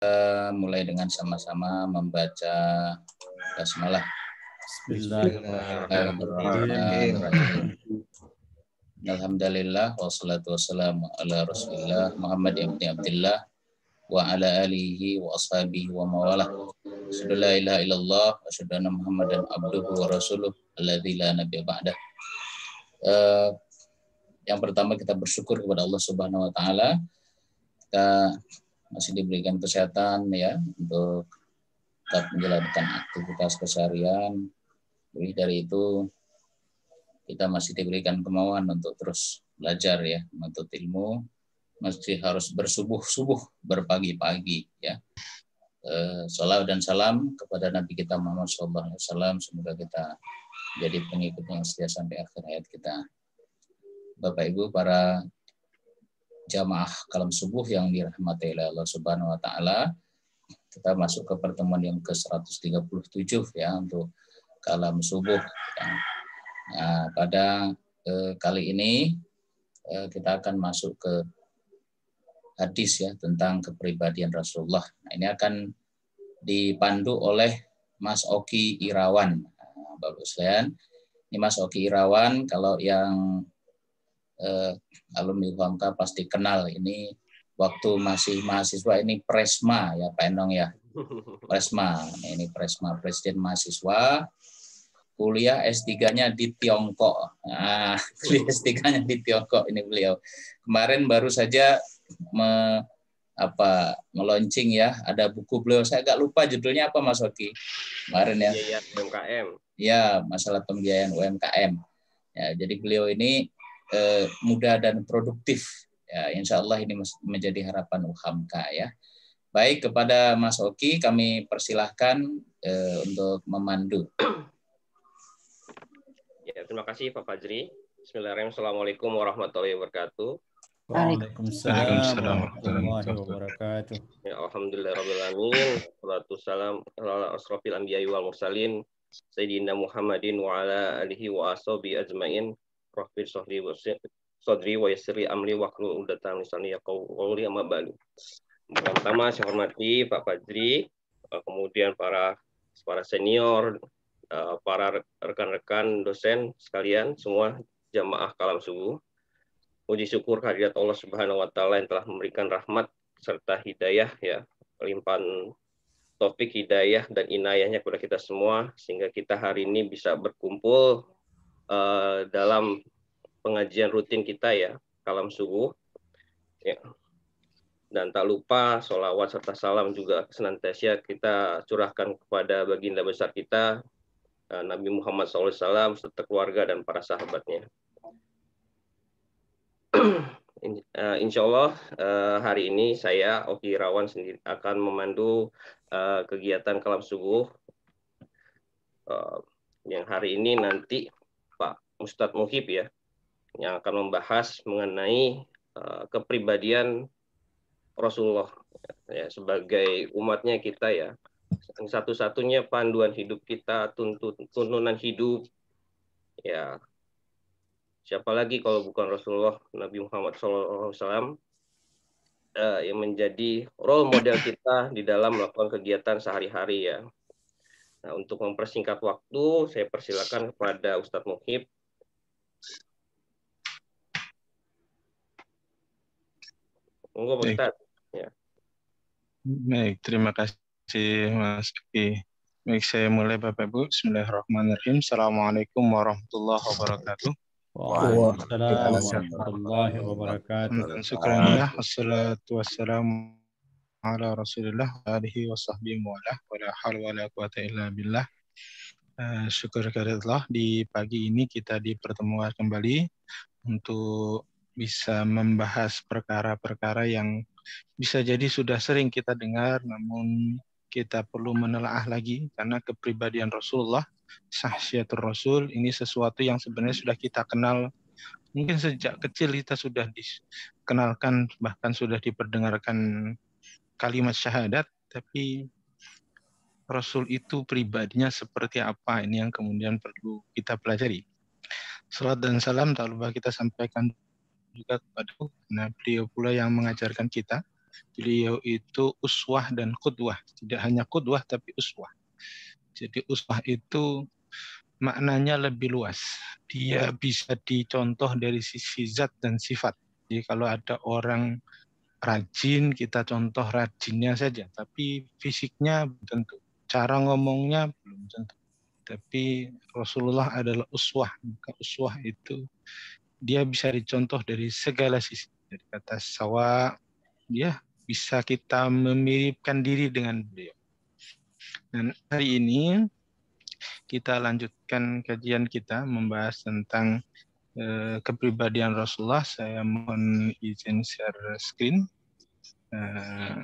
Eh, mulai dengan sama-sama membaca basmalah. Bismillahirrahmanirrahim. Alhamdulillah wassalatu wassalamu ala Rasulillah Muhammad ibn Abdullah wa ala alihi wa ashabihi wa mawalah. Asyhadu la ilaha illallah wa asyhadu anna Muhammadan abduhu wa rasuluh alladzi la nabiyya ba'da. Eh, yang pertama kita bersyukur kepada Allah Subhanahu wa taala. Kita masih diberikan kesehatan ya untuk tetap menjalankan aktivitas keseharian. Lebih dari itu kita masih diberikan kemauan untuk terus belajar ya, menuntut ilmu, masih harus bersubuh-subuh, berpagi-pagi ya. Eh, salam dan salam kepada Nabi kita Muhammad SAW. Semoga kita jadi pengikut yang setia sampai akhir hayat kita. Bapak Ibu, para jamaah kalam subuh yang dirahmati oleh Allah Subhanahu wa taala. Kita masuk ke pertemuan yang ke-137 ya untuk kalam subuh. Nah, pada eh, kali ini eh, kita akan masuk ke hadis ya tentang kepribadian Rasulullah. Nah, ini akan dipandu oleh Mas Oki Irawan. Nah, Bapak Ustaz. Ini Mas Oki Irawan kalau yang eh, alumni Bangka pasti kenal ini waktu masih mahasiswa ini Presma ya Pak Enong ya. Presma, ini Presma Presiden Mahasiswa kuliah S3-nya di Tiongkok. Nah, kuliah S3-nya di Tiongkok ini beliau. Kemarin baru saja me, apa meluncing ya, ada buku beliau. Saya agak lupa judulnya apa Mas Oki. Kemarin ya. UMKM. Ya, masalah pembiayaan UMKM. Ya, jadi beliau ini eh, mudah dan produktif. Ya, insya Allah ini menjadi harapan UHAMKA ya. Baik kepada Mas Oki kami persilahkan eh, untuk memandu. Ya, terima kasih Pak Fajri. Bismillahirrahmanirrahim. Assalamualaikum warahmatullahi wabarakatuh. Waalaikumsalam warahmatullahi wabarakatuh. Ya, Alhamdulillah Rabbil Alamin. Salatu salam ala asrafil anbiya wal mursalin. Sayyidina Muhammadin wa ala alihi wa ajmain. Rabbi sodri wa sodri wa yassirli amli wa hlul 'uqdatam ya. lisani kau qawli amma ba'du. Pertama saya hormati Pak Fadri, eh, kemudian para para senior, eh, para rekan-rekan dosen sekalian semua jamaah kalam subuh. Puji syukur kehadirat Allah Subhanahu wa taala yang telah memberikan rahmat serta hidayah ya, limpahan topik hidayah dan inayahnya kepada kita semua sehingga kita hari ini bisa berkumpul Eh, dalam pengajian rutin kita ya, kalam subuh. Ya. Dan tak lupa sholawat serta salam juga senantiasa kita curahkan kepada baginda besar kita, eh, Nabi Muhammad SAW, serta keluarga dan para sahabatnya. Eh, insya Allah hari ini saya Oki Rawan sendiri akan memandu kegiatan kalam subuh yang hari ini nanti Ustadz Muhib ya yang akan membahas mengenai uh, kepribadian Rasulullah ya sebagai umatnya kita ya satu-satunya panduan hidup kita tuntunan hidup ya siapa lagi kalau bukan Rasulullah Nabi Muhammad SAW uh, eh, yang menjadi role model kita di dalam melakukan kegiatan sehari-hari ya Nah, untuk mempersingkat waktu, saya persilakan kepada Ustadz Muhib Monggo Pak Ustaz. Ya. Baik, terima kasih Mas Kiki. Baik, saya mulai Bapak Ibu. Bismillahirrahmanirrahim. Assalamualaikum warahmatullahi wabarakatuh. Waalaikumsalam wabarakatuh. Eh, syukur kepada Allah di pagi ini kita dipertemukan kembali untuk bisa membahas perkara-perkara yang bisa jadi sudah sering kita dengar namun kita perlu menelaah lagi karena kepribadian Rasulullah sahsyatul Rasul ini sesuatu yang sebenarnya sudah kita kenal mungkin sejak kecil kita sudah dikenalkan bahkan sudah diperdengarkan kalimat syahadat tapi Rasul itu pribadinya seperti apa ini yang kemudian perlu kita pelajari. Salat dan salam tak lupa kita sampaikan juga kepada nah, beliau pula yang mengajarkan kita. Beliau itu uswah dan kudwah. Tidak hanya kudwah tapi uswah. Jadi uswah itu maknanya lebih luas. Dia ya. bisa dicontoh dari sisi zat dan sifat. Jadi kalau ada orang rajin, kita contoh rajinnya saja. Tapi fisiknya tentu. Cara ngomongnya belum tentu tapi Rasulullah adalah uswah maka uswah itu dia bisa dicontoh dari segala sisi. Dari kata sawa, dia bisa kita memiripkan diri dengan beliau. Dan hari ini kita lanjutkan kajian kita membahas tentang eh, kepribadian Rasulullah. Saya mohon izin share screen. Eh,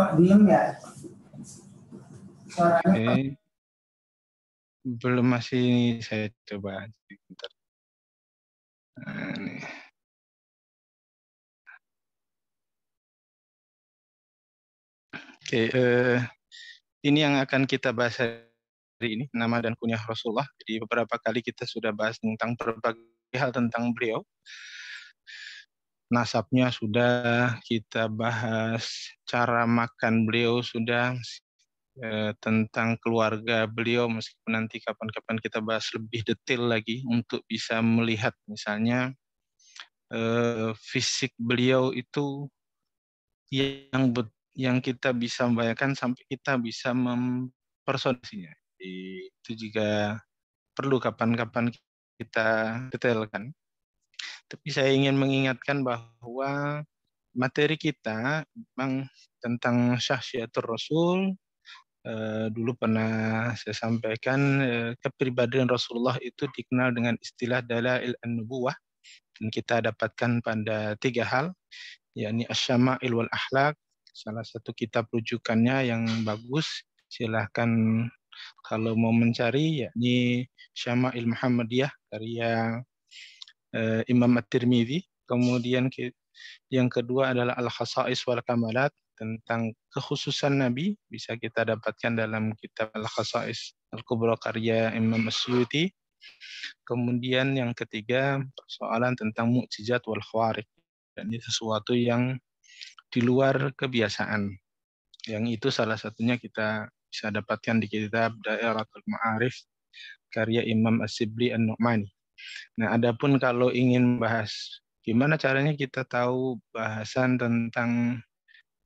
Pak diem ya? Suaranya okay. Belum masih saya coba. Bentar. Nah, Oke, okay, eh, ini yang akan kita bahas hari ini, nama dan kunyah Rasulullah. Jadi beberapa kali kita sudah bahas tentang berbagai hal tentang beliau nasabnya sudah kita bahas, cara makan beliau sudah, eh, tentang keluarga beliau meskipun nanti kapan-kapan kita bahas lebih detail lagi untuk bisa melihat misalnya eh, fisik beliau itu yang yang kita bisa membayangkan sampai kita bisa mempersonasinya. Itu juga perlu kapan-kapan kita detailkan. Tapi saya ingin mengingatkan bahwa materi kita memang tentang syahsyatul Rasul. Eh, dulu pernah saya sampaikan eh, kepribadian Rasulullah itu dikenal dengan istilah dalail an-nubuwah dan kita dapatkan pada tiga hal yakni asyama'il wal ahlak salah satu kitab rujukannya yang bagus silahkan kalau mau mencari yakni Syama'il Muhammadiyah karya uh, Imam At-Tirmidzi. Kemudian yang kedua adalah Al-Khasa'is wal Kamalat tentang kekhususan Nabi bisa kita dapatkan dalam kitab Al-Khasa'is Al-Kubra karya Imam Asyuti. Kemudian yang ketiga persoalan tentang mukjizat wal khawarij dan ini sesuatu yang di luar kebiasaan. Yang itu salah satunya kita bisa dapatkan di kitab Dairatul Ma'arif karya Imam As-Sibli An-Nu'mani. Nah, adapun kalau ingin bahas gimana caranya kita tahu bahasan tentang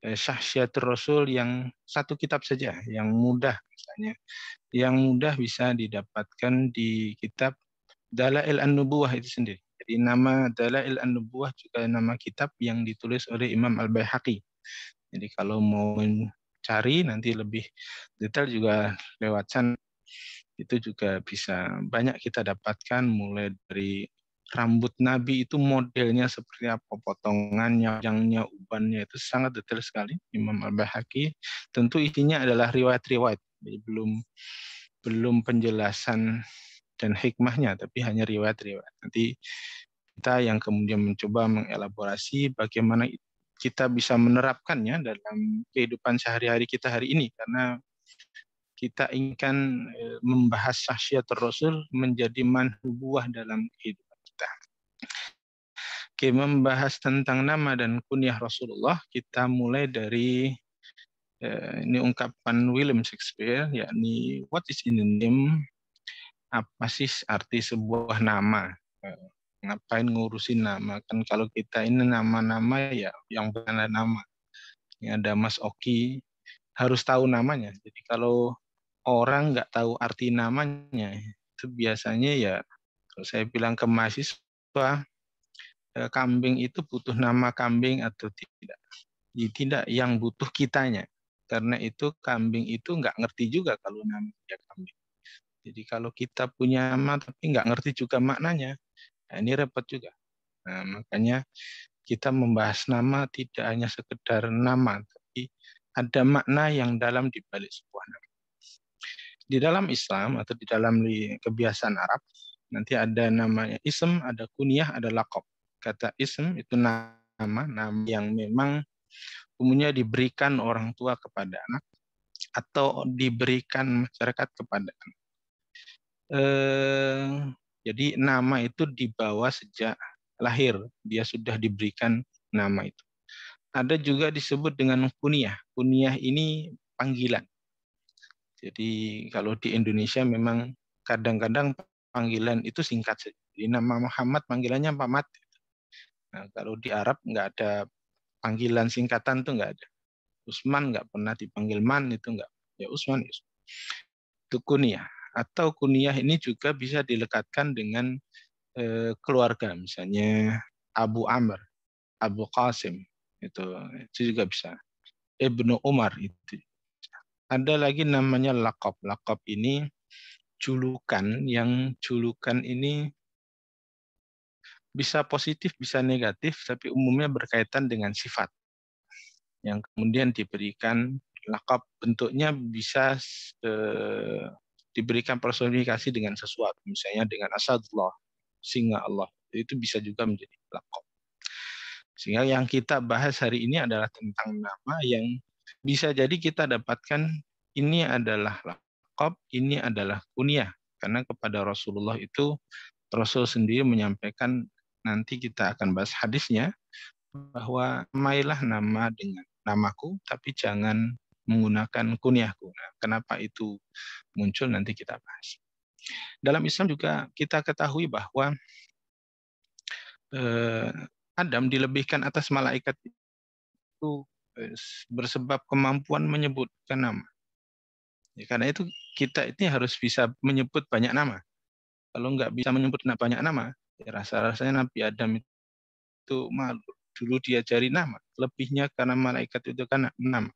eh, syahsyatul rasul yang satu kitab saja yang mudah misalnya yang mudah bisa didapatkan di kitab Dalail An-Nubuwah itu sendiri. Jadi nama Dalail An-Nubuwah juga nama kitab yang ditulis oleh Imam Al-Baihaqi. Jadi kalau mau cari nanti lebih detail juga lewat sana itu juga bisa banyak kita dapatkan mulai dari rambut Nabi itu modelnya seperti apa, potongannya, panjangnya, ubannya itu sangat detail sekali Imam Al-Bahaki. Tentu isinya adalah riwayat-riwayat, belum belum penjelasan dan hikmahnya, tapi hanya riwayat-riwayat. Nanti kita yang kemudian mencoba mengelaborasi bagaimana kita bisa menerapkannya dalam kehidupan sehari-hari kita hari ini karena kita inginkan eh, membahas syahsyiatul Rasul menjadi manhubuah dalam kehidupan kita. Oke, membahas tentang nama dan kunyah Rasulullah, kita mulai dari eh, ini ungkapan William Shakespeare, yakni what is in the name? Apa sih arti sebuah nama? Eh, ngapain ngurusin nama? Kan kalau kita ini nama-nama ya yang benar nama. Ini ada Mas Oki, harus tahu namanya. Jadi kalau orang nggak tahu arti namanya itu biasanya ya kalau saya bilang ke mahasiswa e, kambing itu butuh nama kambing atau tidak Jadi tidak yang butuh kitanya karena itu kambing itu nggak ngerti juga kalau namanya kambing jadi kalau kita punya nama tapi nggak ngerti juga maknanya nah ini repot juga nah makanya kita membahas nama tidak hanya sekedar nama tapi ada makna yang dalam dibalik sebuah nama di dalam Islam atau di dalam kebiasaan Arab nanti ada namanya ism, ada kunyah, ada lakop. Kata ism itu nama, nama yang memang umumnya diberikan orang tua kepada anak atau diberikan masyarakat kepada anak. Eh, jadi nama itu dibawa sejak lahir, dia sudah diberikan nama itu. Ada juga disebut dengan kunyah. Kunyah ini panggilan. Jadi kalau di Indonesia memang kadang-kadang panggilan itu singkat saja. Jadi nama Muhammad panggilannya Pak Mat. Nah, kalau di Arab nggak ada panggilan singkatan tuh nggak ada. Usman nggak pernah dipanggil Man itu nggak. Ya Usman, ya Usman. Itu kuniah. atau kuniah ini juga bisa dilekatkan dengan eh, keluarga misalnya Abu Amr, Abu Qasim itu itu juga bisa Ibnu Umar itu ada lagi namanya lakop. Lakop ini julukan yang julukan ini bisa positif, bisa negatif, tapi umumnya berkaitan dengan sifat yang kemudian diberikan lakop bentuknya bisa eh, diberikan personifikasi dengan sesuatu, misalnya dengan asadullah, singa Allah. Itu bisa juga menjadi lakop. Sehingga yang kita bahas hari ini adalah tentang nama yang bisa jadi kita dapatkan ini adalah lakop, ini adalah kunyah. Karena kepada Rasulullah itu Rasul sendiri menyampaikan nanti kita akan bahas hadisnya bahwa mailah nama dengan namaku tapi jangan menggunakan kunyahku. Nah, kenapa itu muncul nanti kita bahas. Dalam Islam juga kita ketahui bahwa eh, Adam dilebihkan atas malaikat itu Eh, bersebab kemampuan menyebutkan nama. Ya, karena itu kita ini harus bisa menyebut banyak nama. Kalau nggak bisa menyebut banyak nama, ya rasa-rasanya Nabi Adam itu malu. Dulu diajari nama. Lebihnya karena malaikat itu kan nama.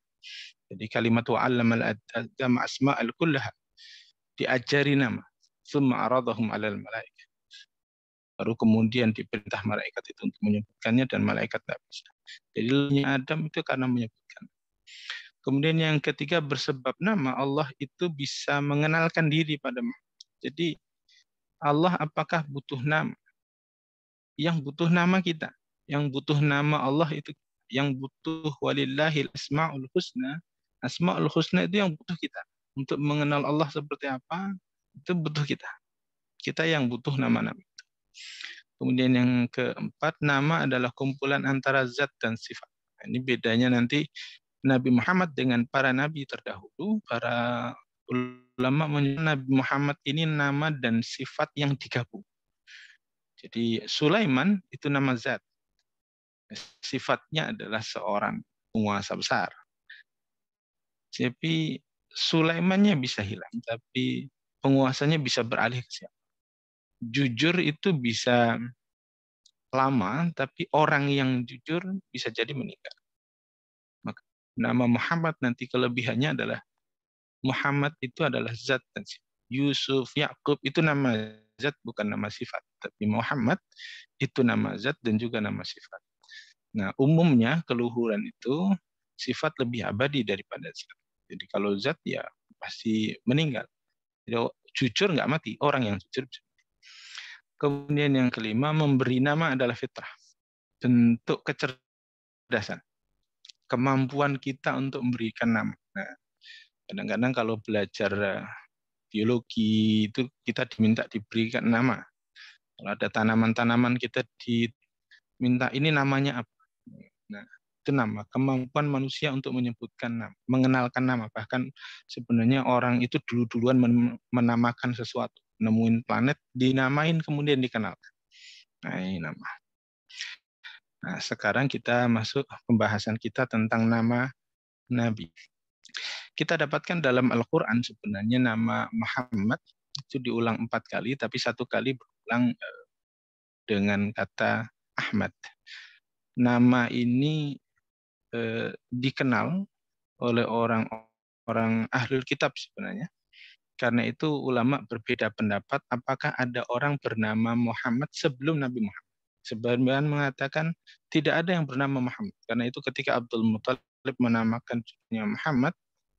Jadi kalimat wa'allam al-adam asma al-kullaha. Diajari nama. Summa aradahum alal malaikat. Baru kemudian diperintah malaikat itu untuk menyebutkannya dan malaikat tidak bisa. Jadi Adam itu karena menyebutkan. Kemudian yang ketiga bersebab nama Allah itu bisa mengenalkan diri pada jadi Allah apakah butuh nama? Yang butuh nama kita, yang butuh nama Allah itu yang butuh walillahi asmaul husna. Asmaul husna itu yang butuh kita. Untuk mengenal Allah seperti apa, itu butuh kita. Kita yang butuh nama-nama itu. -nama. Kemudian yang keempat, nama adalah kumpulan antara zat dan sifat. Nah, ini bedanya nanti Nabi Muhammad dengan para nabi terdahulu, para ulama menyebut Nabi Muhammad ini nama dan sifat yang digabung. Jadi Sulaiman itu nama zat. Sifatnya adalah seorang penguasa besar. Tapi Sulaimannya bisa hilang, tapi penguasanya bisa beralih ke siapa jujur itu bisa lama, tapi orang yang jujur bisa jadi meninggal. Maka nama Muhammad nanti kelebihannya adalah Muhammad itu adalah zat dan Yusuf, Yakub itu nama zat bukan nama sifat, tapi Muhammad itu nama zat dan juga nama sifat. Nah, umumnya keluhuran itu sifat lebih abadi daripada zat. Jadi kalau zat ya pasti meninggal. Jadi oh, jujur nggak mati, orang yang jujur bisa Kemudian yang kelima, memberi nama adalah fitrah. Bentuk kecerdasan. Kemampuan kita untuk memberikan nama. Nah, kadang-kadang kalau belajar eh, biologi itu kita diminta diberikan nama. Kalau ada tanaman-tanaman kita diminta ini namanya apa. Nah, itu nama kemampuan manusia untuk menyebutkan nama, mengenalkan nama bahkan sebenarnya orang itu dulu-duluan menamakan sesuatu nemuin planet dinamain kemudian dikenalkan. Nah, ini nama. Nah, sekarang kita masuk pembahasan kita tentang nama nabi. Kita dapatkan dalam Al-Qur'an sebenarnya nama Muhammad itu diulang empat kali tapi satu kali berulang eh, dengan kata Ahmad. Nama ini eh, dikenal oleh orang-orang ahlul kitab sebenarnya karena itu ulama berbeda pendapat apakah ada orang bernama Muhammad sebelum Nabi Muhammad. Sebagian mengatakan tidak ada yang bernama Muhammad. Karena itu ketika Abdul Muthalib menamakan cucunya Muhammad,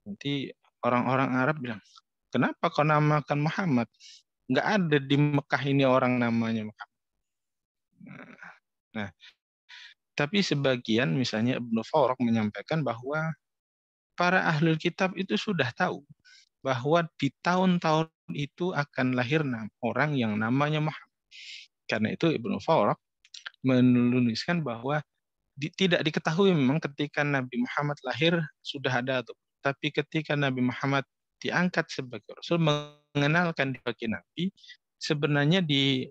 nanti orang-orang Arab bilang, kenapa kau namakan Muhammad? Nggak ada di Mekah ini orang namanya Muhammad. Nah, tapi sebagian misalnya Ibnu Faurok menyampaikan bahwa para ahlul kitab itu sudah tahu bahwa di tahun-tahun itu akan lahir orang yang namanya Muhammad. Karena itu Ibnu Fauraq menuliskan bahwa di, tidak diketahui memang ketika Nabi Muhammad lahir sudah ada atau tapi ketika Nabi Muhammad diangkat sebagai Rasul mengenalkan bagi Nabi sebenarnya di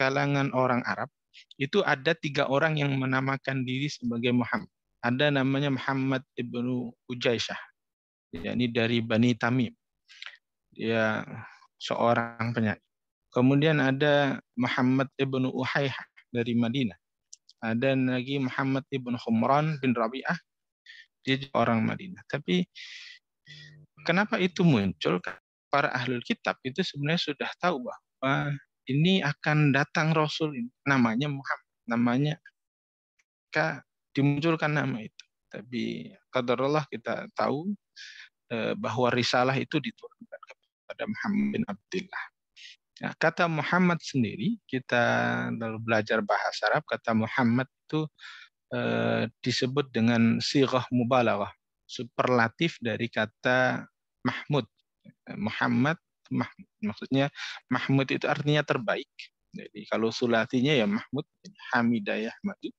kalangan orang Arab itu ada tiga orang yang menamakan diri sebagai Muhammad. Ada namanya Muhammad ibnu Ujaishah, yakni dari Bani Tamim. Dia seorang penyair. Kemudian ada Muhammad ibnu Uhayh dari Madinah. Ada lagi Muhammad ibnu Humran bin Rabi'ah. Dia orang Madinah. Tapi kenapa itu muncul? Para ahlul kitab itu sebenarnya sudah tahu bahwa ini akan datang Rasul ini. Namanya Muhammad. Namanya dimunculkan nama itu. Tapi kadarullah kita tahu eh, bahwa risalah itu diturunkan kepada Muhammad bin Abdullah. Nah, kata Muhammad sendiri, kita lalu belajar bahasa Arab, kata Muhammad itu eh, disebut dengan sirah mubalaghah, superlatif dari kata Mahmud. Muhammad, Mahmud. maksudnya Mahmud itu artinya terbaik. Jadi kalau sulatinya ya Mahmud, Hamidah ya Mahmud.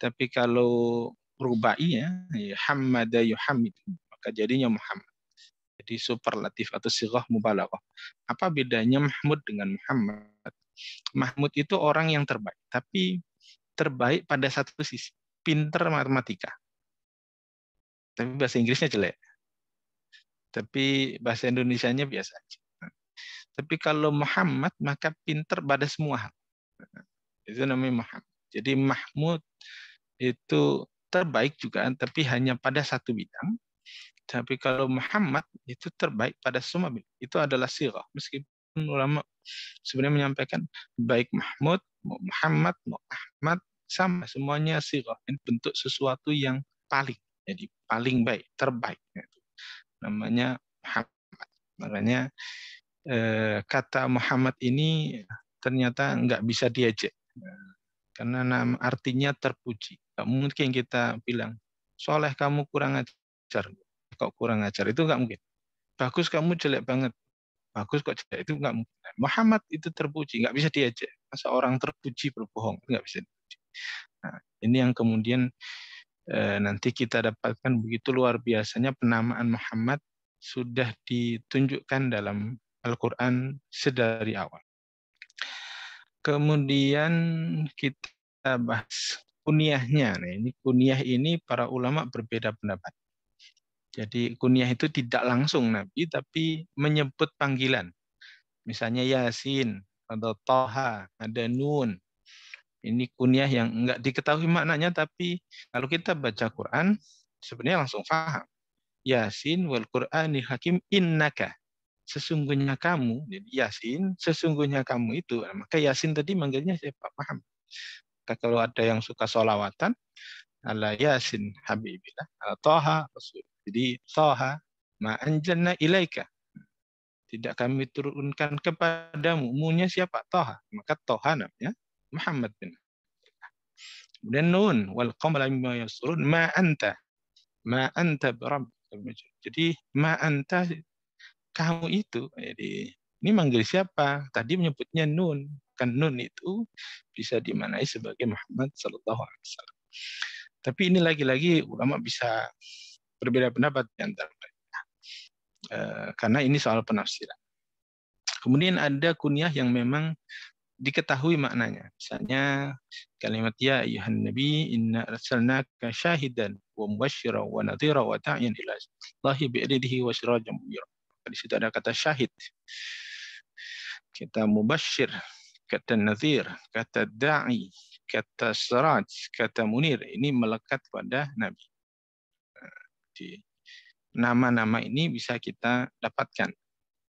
Tapi kalau ya, hamada yuhamid maka jadinya Muhammad. Jadi superlatif atau sirah mubalaghah. Apa bedanya Mahmud dengan Muhammad? Mahmud itu orang yang terbaik, tapi terbaik pada satu sisi, pinter matematika. Tapi bahasa Inggrisnya jelek. Tapi bahasa Indonesianya biasa aja. Tapi kalau Muhammad maka pinter pada semua hal. Itu namanya Muhammad. Jadi Mahmud itu terbaik juga, tapi hanya pada satu bidang. Tapi kalau Muhammad itu terbaik pada semua bidang. Itu adalah sirah. Meskipun ulama sebenarnya menyampaikan baik Mahmud, Muhammad, Muhammad, mau sama semuanya sirah. Ini bentuk sesuatu yang paling. Jadi paling baik, terbaik. Namanya Muhammad. Makanya eh, kata Muhammad ini ternyata nggak bisa diajak. Karena nama artinya terpuji. Gak mungkin kita bilang, soleh kamu kurang ajar. Kok kurang ajar? Itu nggak mungkin. Bagus kamu jelek banget. Bagus kok jelek itu nggak mungkin. Muhammad itu terpuji, nggak bisa diajak. Masa orang terpuji berbohong, nggak bisa Diajak. Nah, ini yang kemudian e, nanti kita dapatkan begitu luar biasanya penamaan Muhammad sudah ditunjukkan dalam Al-Quran sedari awal. Kemudian kita bahas kuniahnya. Nah, ini kuniah ini para ulama berbeda pendapat. Jadi kuniah itu tidak langsung Nabi, tapi menyebut panggilan. Misalnya Yasin, ada Toha, ada Nun. Ini kuniah yang enggak diketahui maknanya, tapi kalau kita baca Quran, sebenarnya langsung faham. Yasin wal Qur'ani hakim innaka sesungguhnya kamu, jadi Yasin, sesungguhnya kamu itu. Nah, maka Yasin tadi manggilnya siapa? Paham. Maka kalau ada yang suka solawatan, ala Yasin Habibillah, ala Toha Rasul. Jadi Toha ma'anjana ilaika. Tidak kami turunkan kepadamu. Munya siapa? Toha. Maka Toha namanya Muhammad bin Kemudian nun wal qamala mimma yasurun ma anta ma anta berab. Jadi ma anta kamu itu. Jadi ini manggil siapa? Tadi menyebutnya Nun. Kan Nun itu bisa dimanai sebagai Muhammad Sallallahu Alaihi Wasallam. Tapi ini lagi-lagi ulama bisa berbeda pendapat di antara mereka. Eh, karena ini soal penafsiran. Kemudian ada kunyah yang memang diketahui maknanya. Misalnya kalimat ya ayuhan nabi inna arsalnaka syahidan wa mubasysyiran wa nadhira wa ta'yan ila Allahi bi wa sirajan maka di situ ada kata syahid. Kata mubashir, kata nazir, kata da'i, kata seraj, kata munir. Ini melekat pada Nabi. Nama-nama ini bisa kita dapatkan.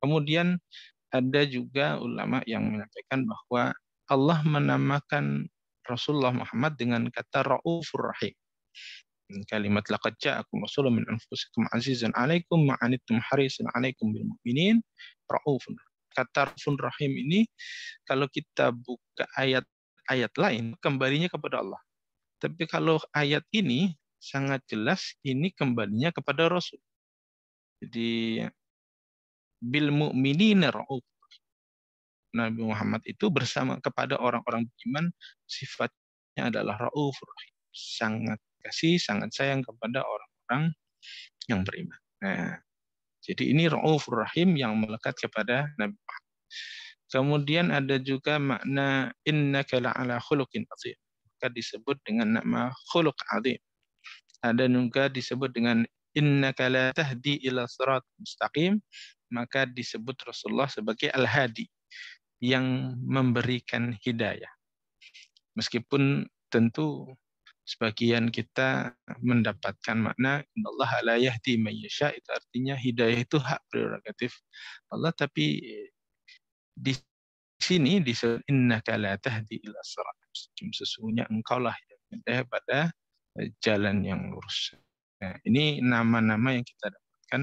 Kemudian ada juga ulama yang menyampaikan bahwa Allah menamakan Rasulullah Muhammad dengan kata Ra'ufur Rahim kalimat laqad ja'akum rasulun min anfusikum azizun 'alaikum ma anittum harisun 'alaikum bil mu'minin raufun. Kata rafun rahim ini kalau kita buka ayat-ayat lain kembalinya kepada Allah. Tapi kalau ayat ini sangat jelas ini kembalinya kepada Rasul. Jadi bil mu'minin rauf. Nabi Muhammad itu bersama kepada orang-orang beriman sifatnya adalah rauf rahim sangat kasih, sangat sayang kepada orang-orang yang beriman. Nah, jadi ini Ra'ufur Rahim yang melekat kepada Nabi Muhammad. Kemudian ada juga makna Inna Kala Ala khuluqin azim. Maka disebut dengan nama khuluq azim. Ada juga disebut dengan Inna Kala tahdi ila surat mustaqim. Maka disebut Rasulullah sebagai al-hadi yang memberikan hidayah. Meskipun tentu sebagian kita mendapatkan makna Allah la yahdi mayyasha itu artinya hidayah itu hak prerogatif Allah tapi di sini di inna kalatah tahdi ila sesungguhnya engkaulah yang hidayah pada eh, jalan yang lurus. Nah, ini nama-nama yang kita dapatkan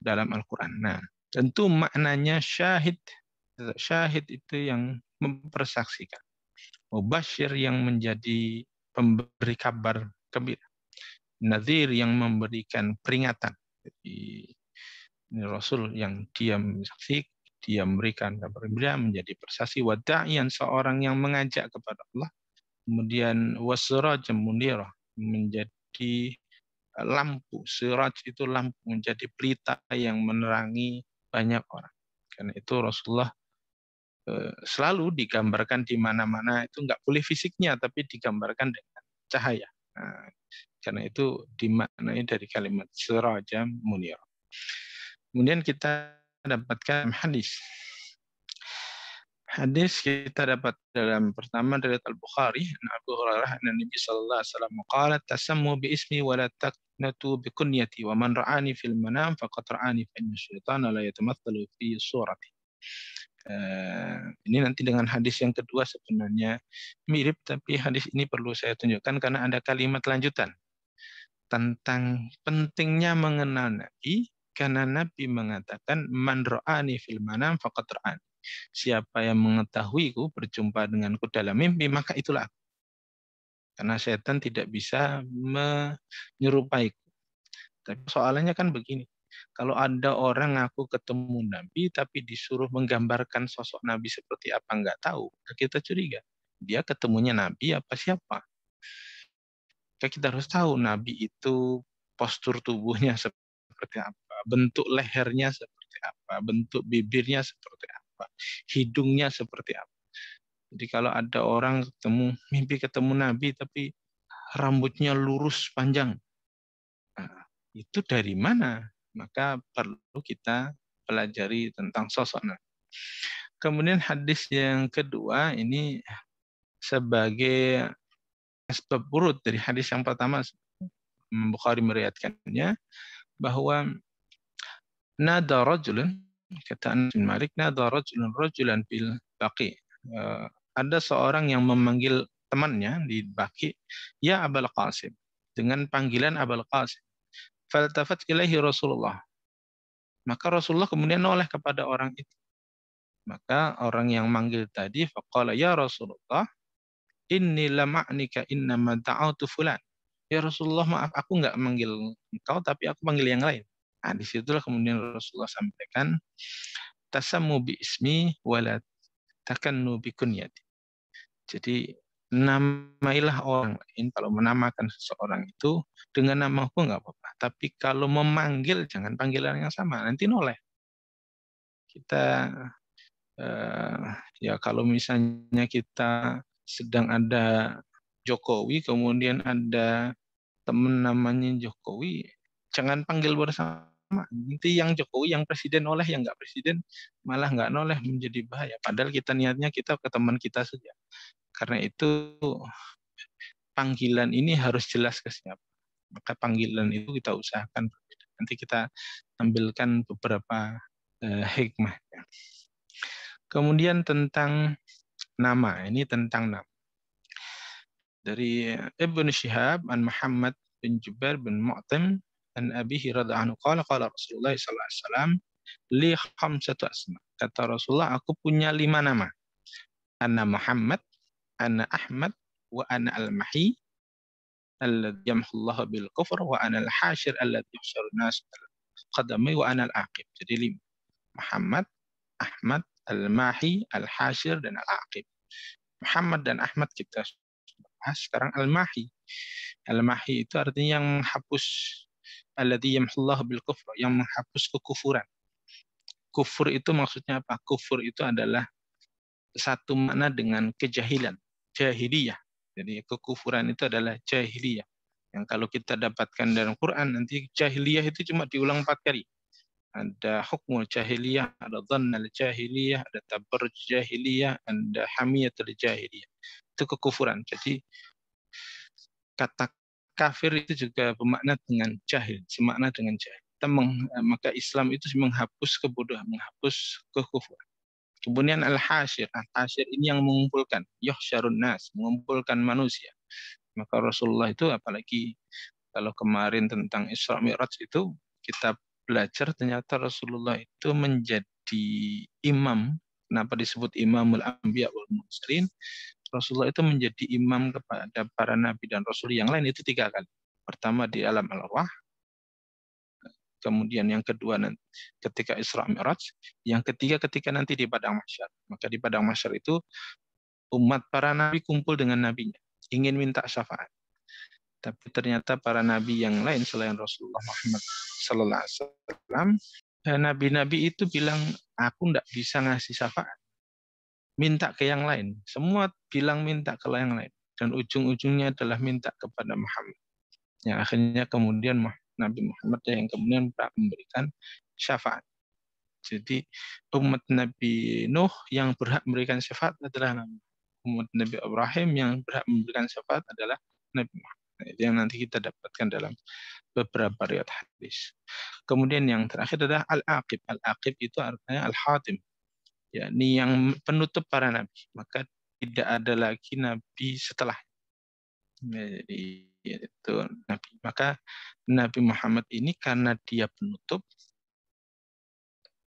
dalam Al-Qur'an. Nah, tentu maknanya syahid syahid itu yang mempersaksikan. Mubashir yang menjadi pemberi kabar gembira. Nadir yang memberikan peringatan. Jadi, ini Rasul yang dia saksi, dia memberikan kabar gembira menjadi prestasi yang seorang yang mengajak kepada Allah. Kemudian wasraj munirah menjadi lampu. Siraj itu lampu menjadi pelita yang menerangi banyak orang. Karena itu Rasulullah Eh, selalu digambarkan di mana-mana itu nggak boleh fisiknya tapi digambarkan dengan cahaya. Nah, karena itu dimaknai dari kalimat suraja munir. Kemudian kita dapatkan hadis. Hadis kita dapat dalam pertama dari Al Bukhari, Abu Hurairah, Nabi Sallallahu Alaihi Wasallam berkata: tasammu bi ismi wa la bi kunyati wa man ra'ani fil manam faqad ra'ani fa inna syaitana la yatamathalu fi surati. Eh, ini nanti dengan hadis yang kedua sebenarnya mirip, tapi hadis ini perlu saya tunjukkan karena ada kalimat lanjutan tentang pentingnya mengenal Nabi karena Nabi mengatakan man ro'ani fil manam faqad Siapa yang mengetahuiku berjumpa denganku dalam mimpi maka itulah aku. Karena setan tidak bisa menyerupaiku. Tapi soalannya kan begini kalau ada orang ngaku ketemu Nabi tapi disuruh menggambarkan sosok Nabi seperti apa nggak tahu, kita curiga. Dia ketemunya Nabi apa siapa? Kan kita harus tahu Nabi itu postur tubuhnya seperti apa, bentuk lehernya seperti apa, bentuk bibirnya seperti apa, hidungnya seperti apa. Jadi kalau ada orang ketemu mimpi ketemu Nabi tapi rambutnya lurus panjang, Nah, itu dari mana? maka perlu kita pelajari tentang sosok Nabi. Kemudian hadis yang kedua ini sebagai sebab urut dari hadis yang pertama Bukhari meriatkannya bahwa nada rajulun kata Anas bin Malik nada rajulun rajulan bil baqi e, ada seorang yang memanggil temannya di baki ya Abul Qasim dengan panggilan Abul Qasim faltafat ilaihi Rasulullah. Maka Rasulullah kemudian noleh kepada orang itu. Maka orang yang manggil tadi faqala ya Rasulullah inni lama'nika innama da'autu fulan. Ya Rasulullah maaf aku nggak manggil engkau tapi aku manggil yang lain. Nah, disitulah kemudian Rasulullah sampaikan tasamu bi ismi wala takannu bi kunyati. Jadi namailah orang lain kalau menamakan seseorang itu dengan nama aku nggak apa-apa tapi kalau memanggil jangan panggilan yang sama nanti noleh kita eh, ya kalau misalnya kita sedang ada Jokowi kemudian ada teman namanya Jokowi jangan panggil bersama nanti yang Jokowi yang presiden oleh yang nggak presiden malah nggak noleh menjadi bahaya padahal kita niatnya kita ke teman kita saja karena itu panggilan ini harus jelas ke siapa. Maka panggilan itu kita usahakan Nanti kita tampilkan beberapa eh, hikmahnya. Kemudian tentang nama, ini tentang nama. Dari Ibn Shihab an Muhammad bin Jubair bin Mu'tim an abihi Anu qala qala Rasulullah sallallahu alaihi wasallam li khamsatu asma. Kata Rasulullah, aku punya lima nama. Anna Muhammad ana Ahmad wa ana al-Mahi alladhi yamhullahu bil kufur, wa ana al-Hashir alladhi yuhsharu nas qadami wa ana al-Aqib. Jadi lima. Muhammad, Ahmad, al-Mahi, al-Hashir dan al-Aqib. Muhammad dan Ahmad kita bahas sekarang al-Mahi. Al-Mahi itu artinya yang menghapus alladhi yamhullah bil kufur, yang menghapus kekufuran. Kufur itu maksudnya apa? Kufur itu adalah satu makna dengan kejahilan jahiliyah. Jadi kekufuran itu adalah jahiliyah. Yang kalau kita dapatkan dalam Quran nanti jahiliyah itu cuma diulang empat kali. Ada hukmul jahiliyah, ada dhannal jahiliyah, ada tabar jahiliyah, ada hamiyatul jahiliyah. Itu kekufuran. Jadi kata kafir itu juga bermakna dengan jahil, semakna dengan jahil. Kita eh, maka Islam itu menghapus kebodohan, menghapus kekufuran. Kemudian al-hasyir, al-hasyir ini yang mengumpulkan, yuhsyarun nas, mengumpulkan manusia. Maka Rasulullah itu apalagi kalau kemarin tentang Isra Mi'raj itu kita belajar ternyata Rasulullah itu menjadi imam. Kenapa disebut imamul anbiya wal muslim, Rasulullah itu menjadi imam kepada para nabi dan rasul yang lain itu tiga kali. Pertama di alam al al-ruh, kemudian yang kedua nanti ketika Isra Mi'raj, yang ketiga ketika nanti di Padang Mahsyar. Maka di Padang Mahsyar itu umat para nabi kumpul dengan nabinya, ingin minta syafaat. Tapi ternyata para nabi yang lain selain Rasulullah Muhammad sallallahu alaihi eh, nabi-nabi itu bilang, "Aku tidak bisa ngasih syafaat." Minta ke yang lain. Semua bilang minta ke yang lain dan ujung-ujungnya adalah minta kepada Muhammad. Yang akhirnya kemudian Muhammad Nabi Muhammad yang kemudian memberikan syafaat. Jadi umat Nabi Nuh yang berhak memberikan syafaat adalah Nabi. Umat Nabi Ibrahim yang berhak memberikan syafaat adalah Nabi Muhammad. itu yang nanti kita dapatkan dalam beberapa riwayat hadis. Kemudian yang terakhir adalah al-aqib. Al-aqib itu artinya al-hatim. yakni yang penutup para nabi. Maka tidak ada lagi nabi setelah. Jadi yaitu Nabi. Maka Nabi Muhammad ini karena dia penutup,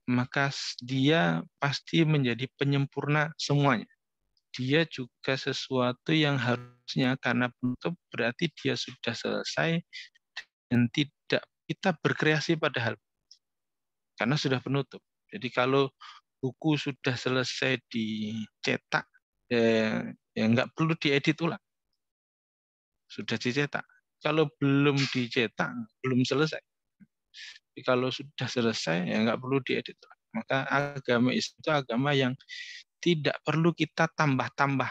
maka dia pasti menjadi penyempurna semuanya. Dia juga sesuatu yang harusnya karena penutup berarti dia sudah selesai dan tidak kita berkreasi pada hal karena sudah penutup. Jadi kalau buku sudah selesai dicetak, eh, ya nggak perlu diedit ulang sudah dicetak. Kalau belum dicetak, belum selesai. Jadi kalau sudah selesai, ya nggak perlu diedit. Maka agama Islam itu agama yang tidak perlu kita tambah-tambah.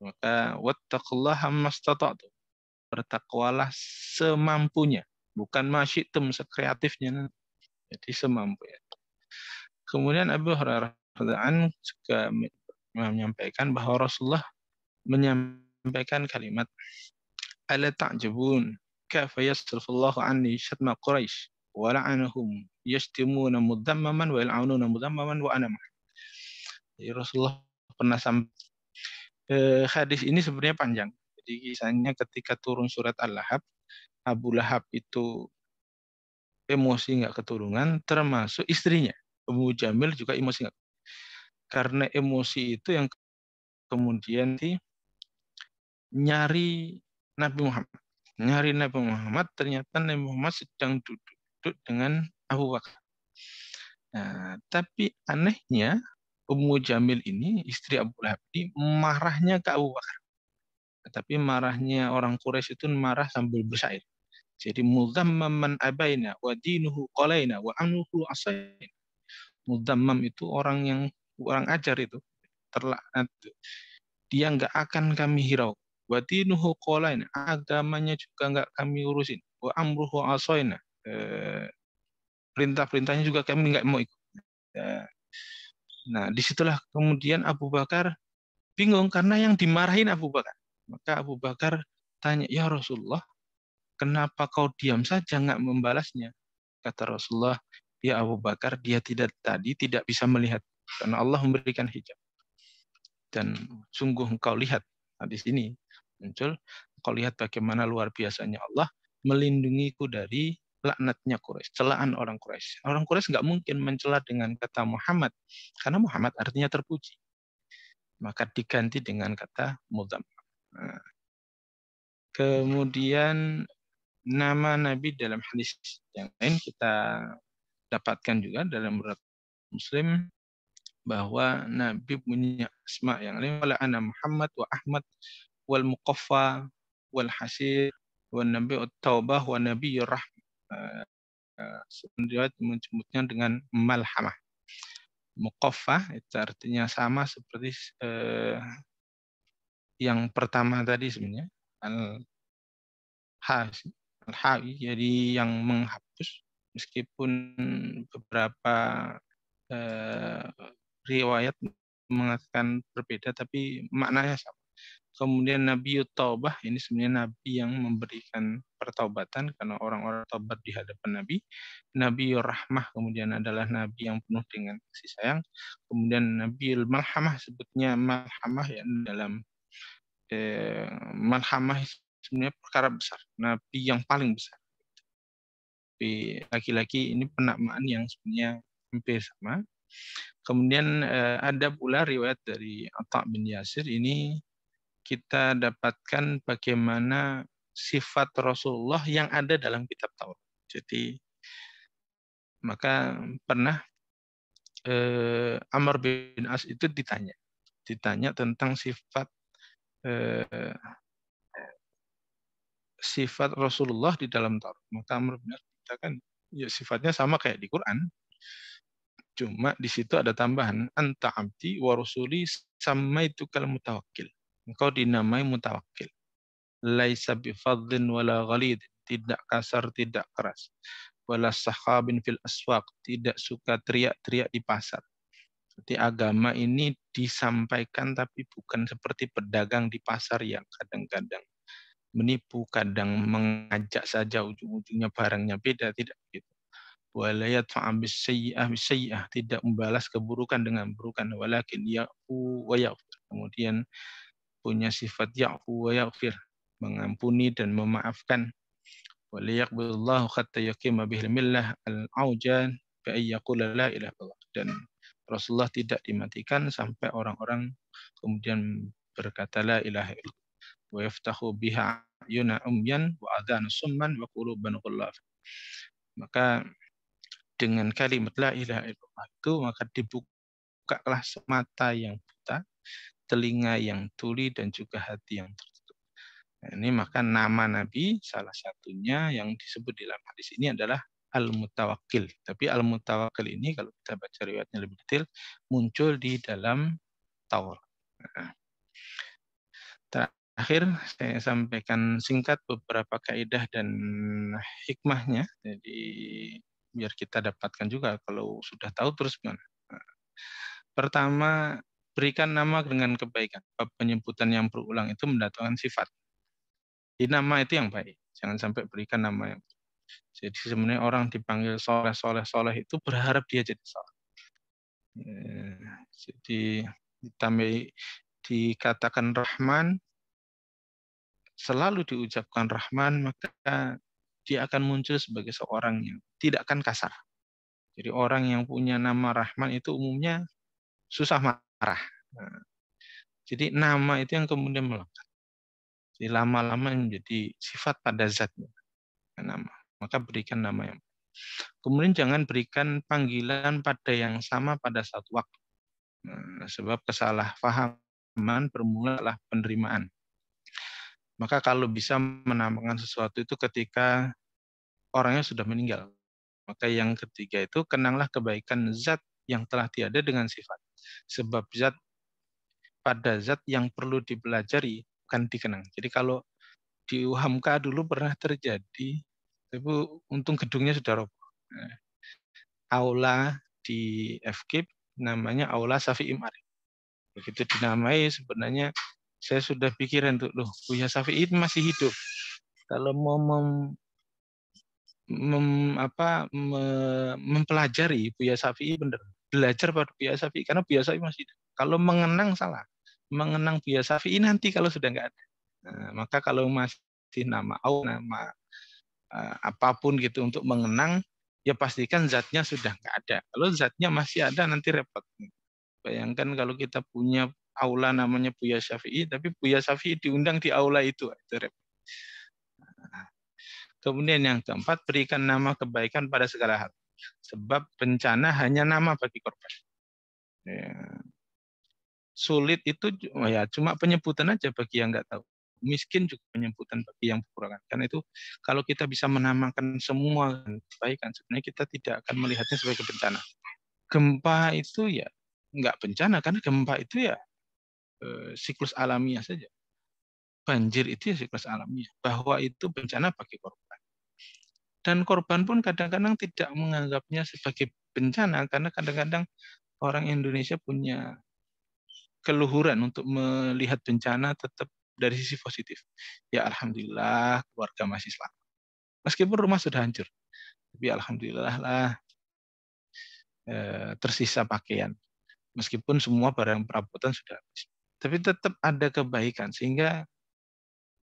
Maka wattaqullaha mastata'tu. Bertakwalah semampunya, bukan masyitum sekreatifnya. Jadi semampunya. Kemudian Abu Hurairah juga menyampaikan bahwa Rasulullah menyampaikan menyampaikan kalimat ala ta'jabun kafa yasrifullahu anni syatma quraish wa la'anahum yashtimuna mudammaman wa yal'anuna mudammaman wa ana Jadi Rasulullah pernah sampai eh, hadis ini sebenarnya panjang. Jadi kisahnya ketika turun surat Al-Lahab, Abu Lahab itu emosi nggak keturunan, termasuk istrinya. Abu Jamil juga emosi nggak. Karena emosi itu yang kemudian di nyari Nabi Muhammad. Nyari Nabi Muhammad, ternyata Nabi Muhammad sedang duduk-duduk dengan Abu Bakar. Nah, tapi anehnya Ummu Jamil ini, istri Abu Lahab ini, marahnya ke Abu Bakar. Tapi marahnya orang Quraisy itu marah sambil bersair. Jadi muzammam man abaina wa dinuhu qalaina wa anuhu asain. Mudhammam itu orang yang orang ajar itu terlaknat. Eh, dia nggak akan kami hirau. Watinuhu qolain. Agamanya juga enggak kami urusin. Wa amruhu asoina. Eh, perintah-perintahnya juga kami enggak mau ikut. Eh, nah, disitulah kemudian Abu Bakar bingung karena yang dimarahin Abu Bakar. Maka Abu Bakar tanya, Ya Rasulullah, kenapa kau diam saja enggak membalasnya? Kata Rasulullah, Ya Abu Bakar, dia tidak tadi tidak bisa melihat karena Allah memberikan hijab. Dan sungguh engkau lihat nah, di ini muncul. Kau lihat bagaimana luar biasanya Allah melindungiku dari laknatnya Quraisy, celaan orang Quraisy. Orang Quraisy nggak mungkin mencela dengan kata Muhammad karena Muhammad artinya terpuji. Maka diganti dengan kata Muhammad. Nah. Kemudian nama Nabi dalam hadis yang lain kita dapatkan juga dalam berat Muslim bahwa Nabi punya asma yang lain wala ana Muhammad wa Ahmad wal muqaffa wal hasir wan nabi taubah wan nabi rahim eh, eh, Riwayat menyebutnya dengan malhamah. Muqaffah itu artinya sama seperti eh, yang pertama tadi sebenarnya al al hawi jadi yang menghapus meskipun beberapa eh, riwayat mengatakan berbeda tapi maknanya sama Kemudian Nabi Taubah, ini sebenarnya Nabi yang memberikan pertobatan karena orang-orang taubat di hadapan Nabi. Nabi Rahmah kemudian adalah Nabi yang penuh dengan kasih sayang. Kemudian Nabi Malhamah sebutnya Malhamah ya dalam eh, Malhamah sebenarnya perkara besar. Nabi yang paling besar. Tapi laki-laki ini penamaan yang sebenarnya hampir sama. Kemudian eh, ada pula riwayat dari Atta bin Yasir ini kita dapatkan bagaimana sifat Rasulullah yang ada dalam kitab Taurat. Jadi maka pernah eh, Amr bin As itu ditanya, ditanya tentang sifat eh, sifat Rasulullah di dalam Taurat. Maka Amr bin As katakan, ya sifatnya sama kayak di Quran. Cuma di situ ada tambahan anta abdi wa rasuli kalau mutawakkil engkau dinamai mutawakil. Laisa bifadzin wala ghalid, tidak kasar, tidak keras. Wala sahabin fil aswaq, tidak suka teriak-teriak di pasar. Jadi agama ini disampaikan tapi bukan seperti pedagang di pasar yang kadang-kadang menipu, kadang mengajak saja ujung-ujungnya barangnya beda, tidak begitu. Walayat fa'abis sayyi'ah bisayyah, tidak membalas keburukan dengan keburukan, walakin ya'u wa Kemudian punya sifat ya'fu wa ya'fir, mengampuni dan memaafkan. Waliyakbullahu hatta yaqima bihil millah al awjan bi'ayyakula la ilah illallah. Dan Rasulullah tidak dimatikan sampai orang-orang kemudian berkata la ilaha illallah. Wa yaftahu biha yuna umyan wa adhan summan wa quluban gullaf. Maka dengan kalimat la ilaha illallah itu maka dibukalah semata yang buta telinga yang tuli, dan juga hati yang tertutup. Nah, ini maka nama Nabi salah satunya yang disebut dalam hadis ini adalah al mutawakil Tapi al mutawakil ini kalau kita baca riwayatnya lebih detail muncul di dalam Taurat. Nah. Terakhir saya sampaikan singkat beberapa kaidah dan hikmahnya. Jadi biar kita dapatkan juga kalau sudah tahu terus gimana. Nah, pertama Berikan nama dengan kebaikan. Bab penyebutan yang berulang itu mendatangkan sifat. Di nama itu yang baik. Jangan sampai berikan nama yang baik. Jadi sebenarnya orang dipanggil soleh, soleh, soleh itu berharap dia jadi soleh. Eh, jadi ditambah dikatakan Rahman, selalu diucapkan Rahman, maka dia akan muncul sebagai seorang yang tidak akan kasar. Jadi orang yang punya nama Rahman itu umumnya susah arah. Nah, jadi nama itu yang kemudian melekat. Jadi lama-lama menjadi sifat pada zatnya. Nama. Maka berikan nama yang Kemudian jangan berikan panggilan pada yang sama pada satu waktu. Nah, sebab kesalahpahaman bermulalah penerimaan. Maka kalau bisa menamakan sesuatu itu ketika orangnya sudah meninggal. Maka yang ketiga itu kenanglah kebaikan zat yang telah tiada dengan sifat sebab zat pada zat yang perlu dipelajari bukan dikenang. Jadi kalau di UHAMKA dulu pernah terjadi, tapi untung gedungnya sudah roboh. Nah, aula di FKIP namanya Aula Safi Imari. Begitu dinamai sebenarnya saya sudah pikiran untuk loh Buya Safi itu masih hidup. Kalau mau mem, mem apa mem, mempelajari Buya Safi benar belajar pada Buya Syafi'i karena Buya Syafi'i masih ada. Kalau mengenang salah, mengenang Buya Syafi'i nanti kalau sudah nggak ada. Nah, maka kalau masih nama au nama uh, apapun gitu untuk mengenang ya pastikan zatnya sudah nggak ada. Kalau zatnya masih ada nanti repot. Bayangkan kalau kita punya aula namanya Buya Syafi'i tapi Buya Syafi'i diundang di aula itu itu repot. Nah, kemudian yang keempat, berikan nama kebaikan pada segala hal. Sebab bencana hanya nama bagi korban. Ya. Sulit itu oh ya cuma penyebutan aja bagi yang nggak tahu. Miskin juga penyebutan bagi yang kekurangan. Karena itu kalau kita bisa menamakan semua kebaikan, sebenarnya kita tidak akan melihatnya sebagai bencana. Gempa itu ya nggak bencana karena gempa itu ya e, siklus alamiah saja. Banjir itu ya siklus alamiah. Bahwa itu bencana bagi korban dan korban pun kadang-kadang tidak menganggapnya sebagai bencana karena kadang-kadang orang Indonesia punya keluhuran untuk melihat bencana tetap dari sisi positif. Ya alhamdulillah keluarga masih selamat. Meskipun rumah sudah hancur. Tapi alhamdulillah lah eh, tersisa pakaian. Meskipun semua barang perabotan sudah habis. Tapi tetap ada kebaikan sehingga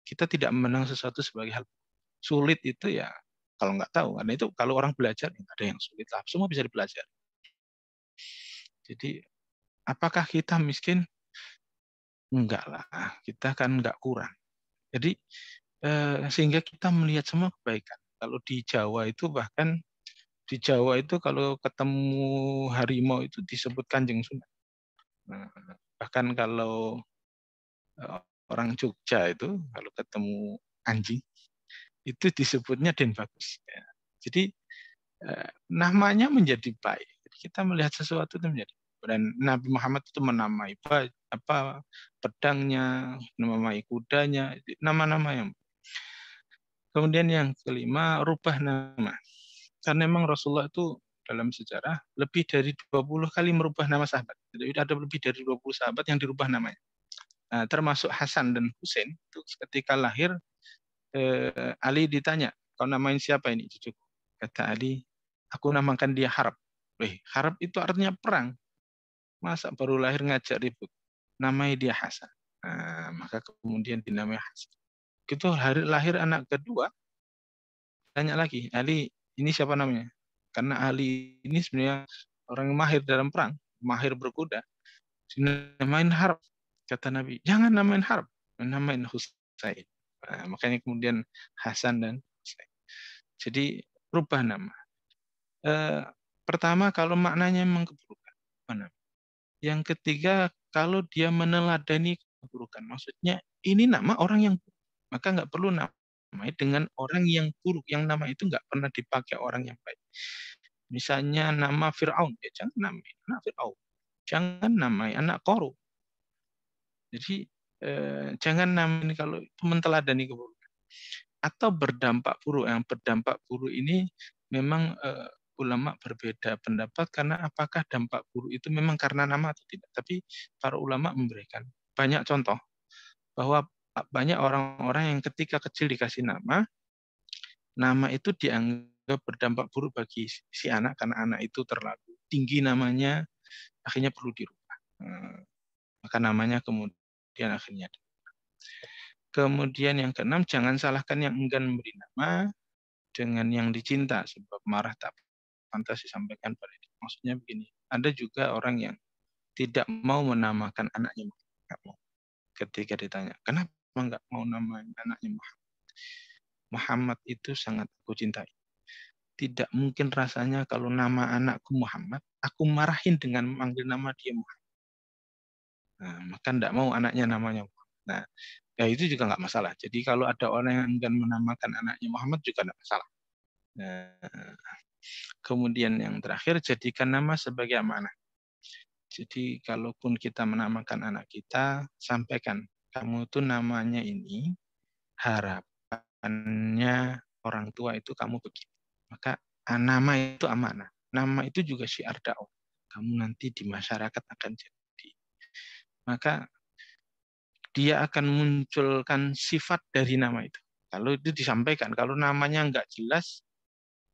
kita tidak menang sesuatu sebagai hal sulit itu ya kalau nggak tahu karena itu kalau orang belajar ya ada yang sulit lah semua bisa dipelajari jadi apakah kita miskin enggak lah kita kan nggak kurang jadi eh, sehingga kita melihat semua kebaikan kalau di Jawa itu bahkan di Jawa itu kalau ketemu harimau itu disebut kanjeng sunan nah, bahkan kalau eh, orang Jogja itu kalau ketemu anjing itu disebutnya den bagus. Ya. Jadi eh, namanya menjadi baik. Jadi kita melihat sesuatu itu menjadi dan Nabi Muhammad itu menamai apa pedangnya, menamai kudanya, nama-nama yang Kemudian yang kelima, rubah nama. Karena memang Rasulullah itu dalam sejarah lebih dari 20 kali merubah nama sahabat. Jadi ada lebih dari 20 sahabat yang dirubah namanya. Nah, termasuk Hasan dan Husain itu ketika lahir eh, Ali ditanya, kau namain siapa ini cucuku? Kata Ali, aku namakan dia Harap. Wih, Harap itu artinya perang. Masa baru lahir ngajak ribut? Namai dia Hasan. Nah, maka kemudian dinamai Hasan. Gitu hari lahir anak kedua, tanya lagi, Ali ini siapa namanya? Karena Ali ini sebenarnya orang yang mahir dalam perang, mahir berkuda. Dinamain Harap. Kata Nabi, jangan namain Harap, namain Husain. Nah, makanya kemudian Hasan dan Husain. Jadi rubah nama. E, pertama kalau maknanya mengkeburukan, nama. Yang ketiga kalau dia meneladani keburukan, maksudnya ini nama orang yang buruk. maka nggak perlu namai dengan orang yang buruk, yang nama itu nggak pernah dipakai orang yang baik. Misalnya nama Fir'aun, ya jangan namai anak Fir'aun. Jangan namai anak Korun. Jadi eh, jangan namun kalau itu menteladani keburukan atau berdampak buruk yang berdampak buruk ini memang eh, ulama berbeda pendapat karena apakah dampak buruk itu memang karena nama atau tidak tapi para ulama memberikan banyak contoh bahwa banyak orang-orang yang ketika kecil dikasih nama nama itu dianggap berdampak buruk bagi si anak karena anak itu terlalu tinggi namanya akhirnya perlu dirubah eh, maka namanya kemudian kemudian akhirnya. Kemudian yang keenam, jangan salahkan yang enggan memberi nama dengan yang dicinta, sebab marah tak pantas disampaikan pada dia. Maksudnya begini, ada juga orang yang tidak mau menamakan anaknya Muhammad. Ketika ditanya, kenapa enggak mau namain anaknya Muhammad? Muhammad itu sangat aku cintai. Tidak mungkin rasanya kalau nama anakku Muhammad, aku marahin dengan memanggil nama dia Muhammad. Nah, maka tidak mau anaknya namanya Nah, ya itu juga nggak masalah. Jadi kalau ada orang yang enggan menamakan anaknya Muhammad juga tidak masalah. Nah, kemudian yang terakhir, jadikan nama sebagai amanah. Jadi kalaupun kita menamakan anak kita, sampaikan kamu tuh namanya ini harapannya orang tua itu kamu begitu Maka ah, nama itu amanah. Nama itu juga syiar dakwah. Kamu nanti di masyarakat akan jadi maka dia akan munculkan sifat dari nama itu. Kalau itu disampaikan, kalau namanya nggak jelas,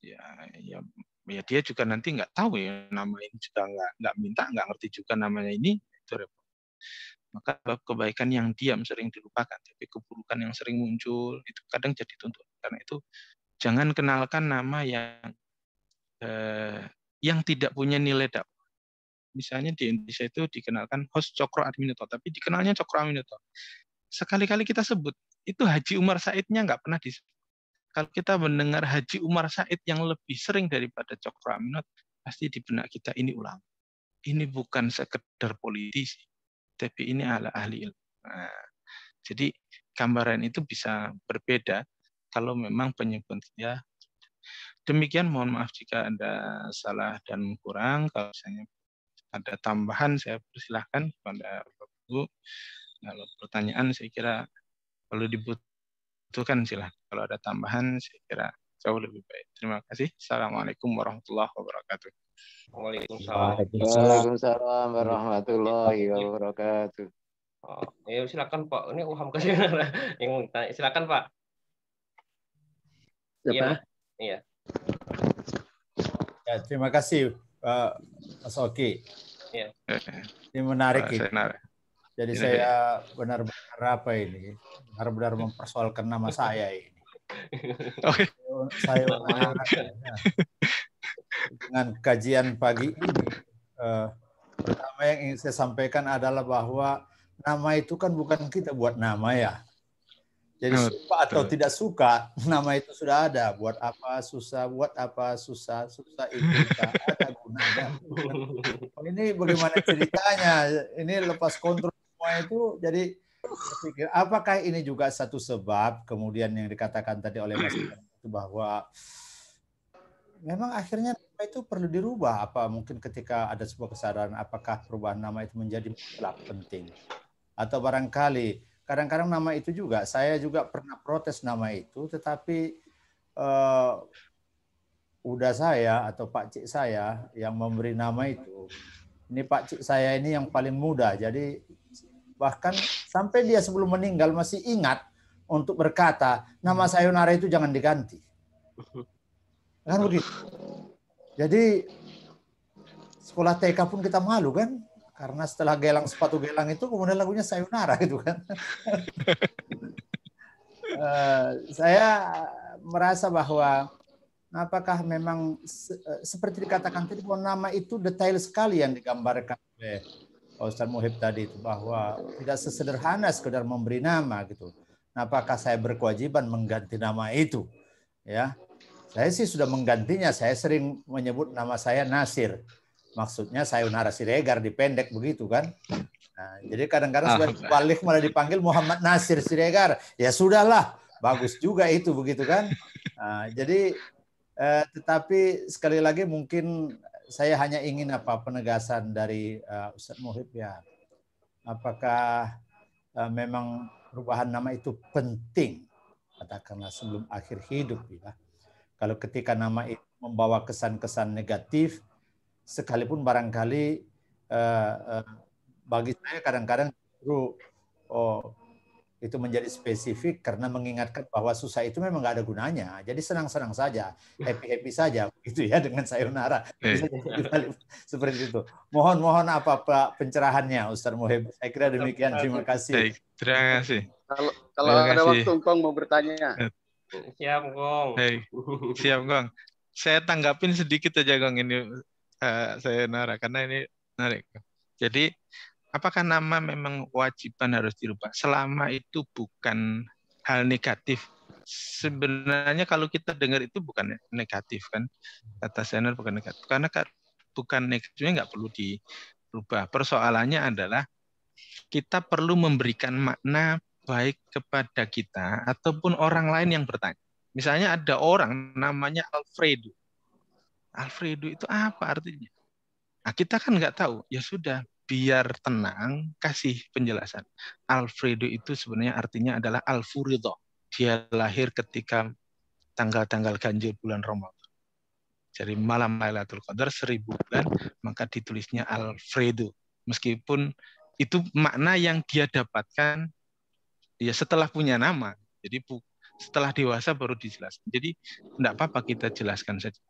ya, ya, ya dia juga nanti nggak tahu ya nama ini juga nggak nggak minta, nggak ngerti juga namanya ini, itu repot. Maka kebaikan yang diam sering dilupakan, tapi keburukan yang sering muncul itu kadang jadi tuntut. Karena itu jangan kenalkan nama yang eh, yang tidak punya nilai dakwah misalnya di Indonesia itu dikenalkan host Cokro Aminoto, tapi dikenalnya Cokro Aminoto. Sekali-kali kita sebut, itu Haji Umar Saidnya nggak pernah disebut. Kalau kita mendengar Haji Umar Said yang lebih sering daripada Cokro Aminoto, pasti di benak kita ini ulang. Ini bukan sekedar politisi, tapi ini ala ahli ilmu. Nah, jadi gambaran itu bisa berbeda kalau memang penyebutnya Demikian mohon maaf jika Anda salah dan kurang. Kalau misalnya ada tambahan saya persilahkan kepada Bapak Ibu. Kalau pertanyaan saya kira perlu dibutuhkan silahkan. Kalau ada tambahan saya kira jauh lebih baik. Terima kasih. Assalamualaikum warahmatullahi wabarakatuh. Waalaikumsalam. Waalaikumsalam warahmatullahi iya. wabarakatuh. Oh, ya silakan Pak. Ini Uham kasih yang tanya. silakan Pak. Iya. Iya. Ya, terima kasih uh, Mas Oki. Iya. Ini menarik ah, ini. Jadi saya benar-benar apa ini? Benar-benar mempersoalkan nama saya ini. Okay. Saya dengan kajian pagi ini, uh, pertama yang ingin saya sampaikan adalah bahwa nama itu kan bukan kita buat nama ya. Jadi suka atau tidak suka, nama itu sudah ada. Buat apa susah, buat apa susah, susah itu ada gunanya. Ini bagaimana ceritanya? Ini lepas kontrol semua itu, jadi berpikir apakah ini juga satu sebab kemudian yang dikatakan tadi oleh Mas itu bahwa memang akhirnya nama itu perlu dirubah apa mungkin ketika ada sebuah kesadaran apakah perubahan nama itu menjadi penting atau barangkali kadang-kadang nama itu juga saya juga pernah protes nama itu tetapi uh, eh, udah saya atau pak cik saya yang memberi nama itu ini pak cik saya ini yang paling muda jadi bahkan sampai dia sebelum meninggal masih ingat untuk berkata nama sayonara itu jangan diganti kan begitu jadi sekolah TK pun kita malu kan karena setelah gelang sepatu gelang itu kemudian lagunya Sayunara gitu kan. Eh, saya merasa bahwa apakah memang eh, seperti dikatakan tadi bahwa nama itu detail sekali yang digambarkan oleh Ustaz Muhib tadi itu bahwa tidak sesederhana sekedar memberi nama gitu. apakah saya berkewajiban mengganti nama itu? Ya. Saya sih sudah menggantinya, saya sering menyebut nama saya Nasir maksudnya sayonara Siregar dipendek begitu kan. Nah, jadi kadang-kadang ah, balik malah dipanggil Muhammad Nasir Siregar. Ya sudahlah, bagus juga itu begitu kan. Nah, jadi eh, tetapi sekali lagi mungkin saya hanya ingin apa penegasan dari uh, Ustadz Muhib ya. Apakah uh, memang perubahan nama itu penting? Katakanlah sebelum akhir hidup ya. Kalau ketika nama itu membawa kesan-kesan negatif, sekalipun barangkali uh, uh, bagi saya kadang-kadang justru oh, itu menjadi spesifik karena mengingatkan bahwa susah itu memang nggak ada gunanya. Jadi senang-senang saja, ya. happy-happy saja, gitu ya dengan sayonara. Eh. Bisa seperti itu. Mohon-mohon apa Pak pencerahannya Ustaz Muhib. Saya kira demikian. Terima kasih. Baik, terima kasih. Kalau kalau terima ada waktu Kong mau bertanya. Siap, Kong. Hey, siap, Kong. Saya tanggapin sedikit aja, Kong ini Eh, saya narah karena ini menarik. Jadi apakah nama memang wajiban harus dirubah selama itu bukan hal negatif? Sebenarnya kalau kita dengar itu bukan negatif kan kata senior bukan negatif karena bukan negatifnya nggak perlu dirubah. Persoalannya adalah kita perlu memberikan makna baik kepada kita ataupun orang lain yang bertanya. Misalnya ada orang namanya Alfredo. Alfredo itu apa artinya? Nah, kita kan nggak tahu. Ya sudah, biar tenang, kasih penjelasan. Alfredo itu sebenarnya artinya adalah Alfurido. Dia lahir ketika tanggal-tanggal ganjil bulan Ramadan. Jadi malam Lailatul Qadar seribu bulan, maka ditulisnya Alfredo. Meskipun itu makna yang dia dapatkan ya setelah punya nama. Jadi setelah dewasa baru dijelaskan. Jadi tidak apa-apa kita jelaskan saja.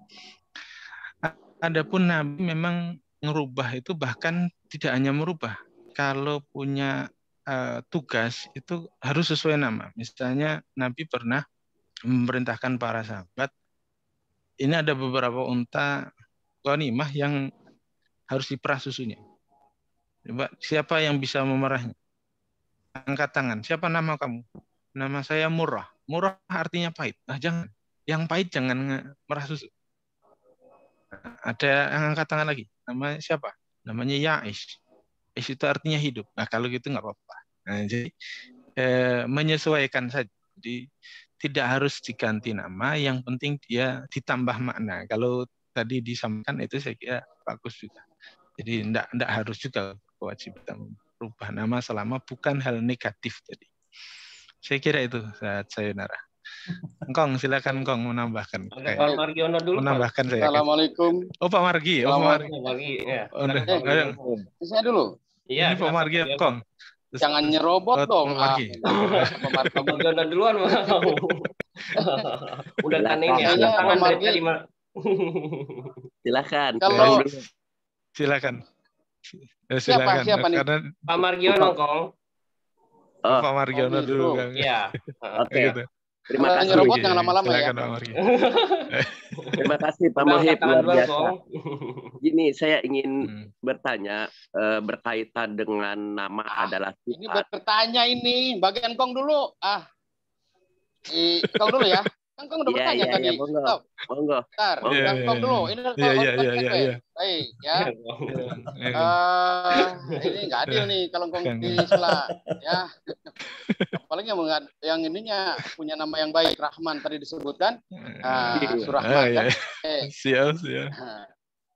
Adapun Nabi memang merubah itu bahkan tidak hanya merubah. Kalau punya uh, tugas itu harus sesuai nama. Misalnya Nabi pernah memerintahkan para sahabat, ini ada beberapa unta konimah yang harus diperah susunya. Coba siapa yang bisa memerahnya? Angkat tangan. Siapa nama kamu? Nama saya Murah. Murah artinya pahit. Ah jangan. Yang pahit jangan merah susu. Ada yang angkat tangan lagi? Nama siapa? Namanya Yaish. Yaish itu artinya hidup. Nah, kalau gitu nggak apa-apa. Nah, jadi eh, menyesuaikan saja. Jadi tidak harus diganti nama, yang penting dia ditambah makna. Kalau tadi disampaikan itu saya kira bagus juga. Jadi enggak, enggak harus juga kewajiban merubah nama selama bukan hal negatif tadi. Saya kira itu saat narah. Kong, silakan Kong menambahkan. Ada Pak Margiono dulu. Menambahkan Pak. saya. Assalamualaikum. Oh Pak Margi. Oh Pak Margi. Pak Margi. Ya. Oh, saya dulu. Iya. Ini Pak iya, Margi ya, Kong. Jangan nyerobot oh, dong. Pak Margi. Pak Margiono duluan udah tanya ini ya. Tangan Margi. lima. Silakan. Kalau silakan. Ya, silakan. Siapa, siapa Karena... Pak Margiono Kong. Oh, Pak Margiono oh, dulu. Iya. Oke. Okay. Gitu. Terima Kalau kasih. Nyerobot jangan lama-lama ya. Terima kasih Pak Mohib luar biasa. Ini saya ingin hmm. bertanya uh, berkaitan dengan nama ah, adalah Ini bertanya ini, bagian Kong dulu. Ah. kong dulu ya. Kang udah yeah, bertanya yeah, tadi. Yeah, monggo. Monggo. Iya, iya, dulu. Iya. Ini rekam yeah, yeah, yeah, yeah, yeah. Baik, ya. uh, ini nggak adil nih kalau di sela, ya. Paling yang yang ininya punya nama yang baik Rahman tadi disebutkan. Uh, Surahman ah, yeah. kan. Eh. Siap, siap. Ah,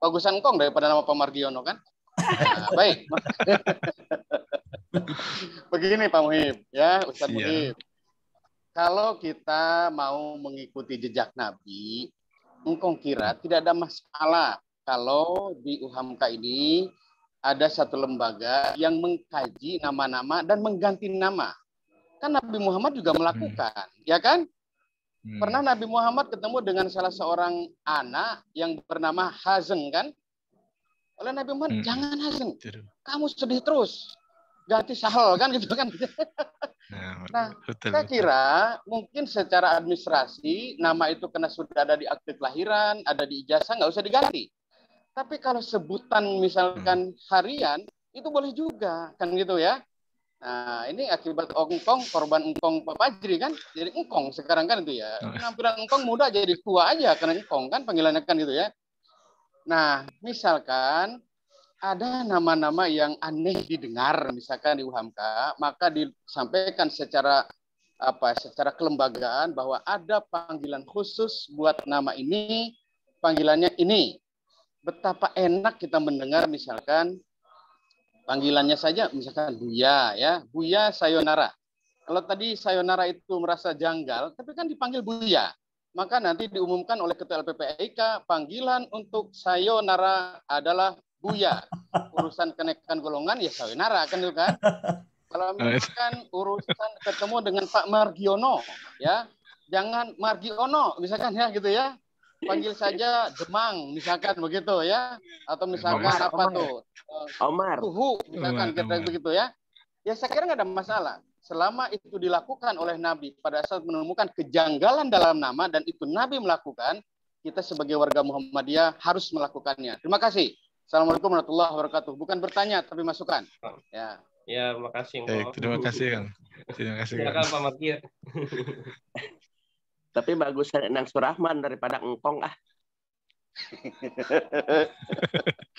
bagusan Kong daripada nama Pamardiono kan? Nah, baik. Begini Pak Muhib, ya Ustaz Muhib kalau kita mau mengikuti jejak Nabi, engkong kira tidak ada masalah kalau di UHAMKA ini ada satu lembaga yang mengkaji nama-nama dan mengganti nama. Kan Nabi Muhammad juga hmm. melakukan, hmm. ya kan? Hmm. Pernah Nabi Muhammad ketemu dengan salah seorang anak yang bernama Hazeng, kan? Oleh Nabi Muhammad, hmm. jangan Hazeng. Kamu sedih terus ganti sahel kan gitu kan. nah, nah betul, saya kira betul. mungkin secara administrasi nama itu kena sudah ada di akte kelahiran, ada di ijazah nggak usah diganti. Tapi kalau sebutan misalkan hmm. harian itu boleh juga kan gitu ya. Nah, ini akibat ongkong, korban ongkong Pak Pajri kan, jadi ongkong sekarang kan itu ya. Penampilan nah. ongkong muda jadi tua aja karena ongkong kan panggilannya kan gitu ya. Nah, misalkan ada nama-nama yang aneh didengar misalkan di UHAMKA, maka disampaikan secara apa secara kelembagaan bahwa ada panggilan khusus buat nama ini, panggilannya ini. Betapa enak kita mendengar misalkan panggilannya saja misalkan Buya ya, Buya Sayonara. Kalau tadi Sayonara itu merasa janggal, tapi kan dipanggil Buya. Maka nanti diumumkan oleh Ketua LPPIK, panggilan untuk Sayonara adalah Uya. Urusan kenaikan golongan ya sawinara kan itu kan. Kalau nah, misalkan urusan ketemu dengan Pak Margiono ya, jangan Margiono misalkan ya gitu ya. Panggil saja Demang misalkan begitu ya atau misalkan Omar, apa Omar. tuh? Omar. Tuhu misalkan kira begitu ya. Ya saya kira nggak ada masalah selama itu dilakukan oleh Nabi pada saat menemukan kejanggalan dalam nama dan itu Nabi melakukan, kita sebagai warga Muhammadiyah harus melakukannya. Terima kasih. Assalamualaikum warahmatullahi wabarakatuh. Bukan bertanya tapi masukan. Ya. Ya, kasih. Eh, terima kasih, Kang. Terima kasih. Silakan ya, Pak Makia. Ya. tapi bagus Nang Surahman daripada engkong ah.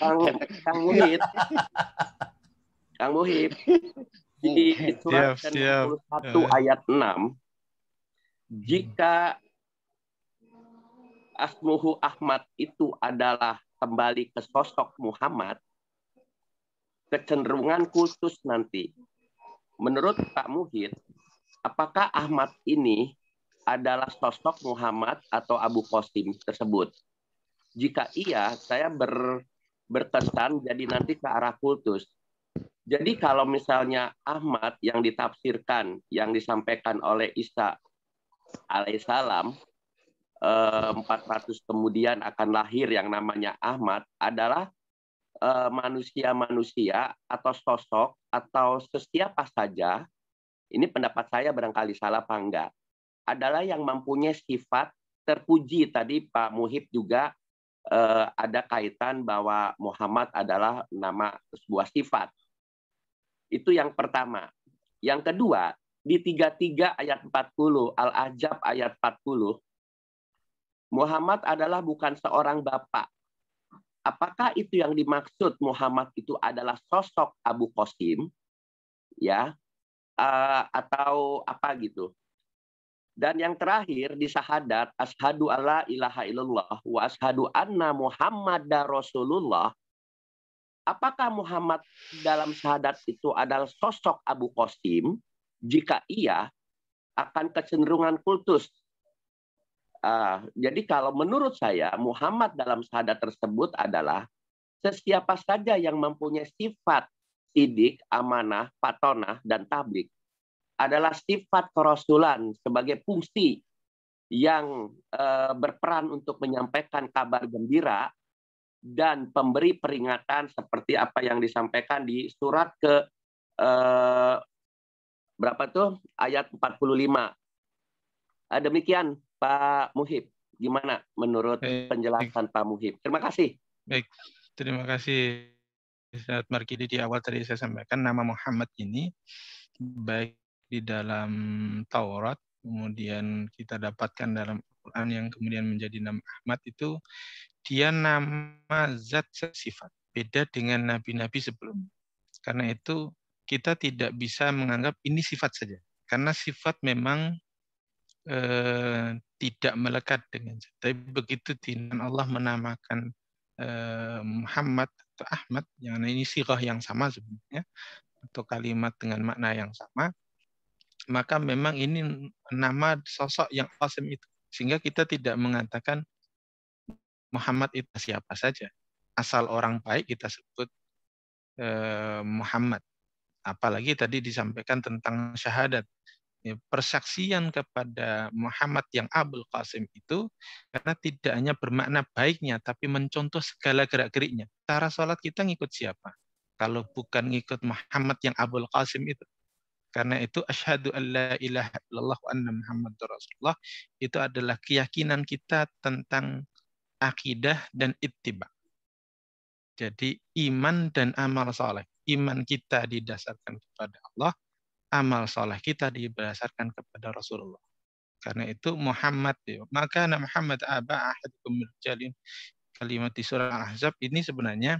Kang Kang Muhid. Kang Muhid. Di surat siap, 61 ya. ayat 6 hmm. jika Asmuhu Ahmad itu adalah kembali ke sosok Muhammad, kecenderungan kultus nanti. Menurut Pak Muhid, apakah Ahmad ini adalah sosok Muhammad atau Abu Qasim tersebut? Jika iya, saya ber, berkesan jadi nanti ke arah kultus. Jadi kalau misalnya Ahmad yang ditafsirkan, yang disampaikan oleh Isa alaihissalam 400 eh, kemudian akan lahir yang namanya Ahmad adalah eh, manusia-manusia atau sosok atau sesiapa saja, ini pendapat saya barangkali salah apa enggak, adalah yang mempunyai sifat terpuji. Tadi Pak Muhib juga eh, ada kaitan bahwa Muhammad adalah nama sebuah sifat. Itu yang pertama. Yang kedua, di 33 ayat 40, Al-Ajab ayat 40, Muhammad adalah bukan seorang bapak. Apakah itu yang dimaksud Muhammad itu adalah sosok Abu Qasim? Ya, uh, atau apa gitu. Dan yang terakhir di syahadat ashadu alla ilaha illallah wa ashadu anna muhammadar rasulullah. Apakah Muhammad dalam syahadat itu adalah sosok Abu Qasim? Jika iya, akan kecenderungan kultus Uh, jadi kalau menurut saya Muhammad dalam sadar tersebut adalah sesiapa saja yang mempunyai sifat sidik, amanah, patonah, dan tablik adalah sifat kerasulan sebagai fungsi yang uh, berperan untuk menyampaikan kabar gembira dan pemberi peringatan seperti apa yang disampaikan di surat ke uh, berapa tuh ayat 45. Eh, demikian Pak Muhib. Gimana menurut baik, penjelasan Pak Muhib? Terima kasih. Baik, terima kasih. Saat Markidi di awal tadi saya sampaikan nama Muhammad ini baik di dalam Taurat kemudian kita dapatkan dalam Quran yang kemudian menjadi nama Ahmad itu dia nama zat sifat beda dengan nabi-nabi sebelum karena itu kita tidak bisa menganggap ini sifat saja karena sifat memang Eh, tidak melekat dengan tapi begitu dinan Allah menamakan eh, Muhammad atau Ahmad yang ini sirah yang sama sebenarnya atau kalimat dengan makna yang sama maka memang ini nama sosok yang asim itu sehingga kita tidak mengatakan Muhammad itu siapa saja asal orang baik kita sebut eh, Muhammad apalagi tadi disampaikan tentang syahadat Ya, persaksian kepada Muhammad yang Abul Qasim itu karena tidak hanya bermakna baiknya tapi mencontoh segala gerak-geriknya. Cara sholat kita ngikut siapa? Kalau bukan ngikut Muhammad yang Abul Qasim itu. Karena itu asyhadu alla ilaha wa anna Muhammadur Rasulullah itu adalah keyakinan kita tentang akidah dan ittiba. Jadi iman dan amal saleh Iman kita didasarkan kepada Allah, amal soleh kita diberdasarkan kepada Rasulullah. Karena itu Muhammad, maka Nabi Muhammad aba ahad jalin kalimat di surah Al-Ahzab ini sebenarnya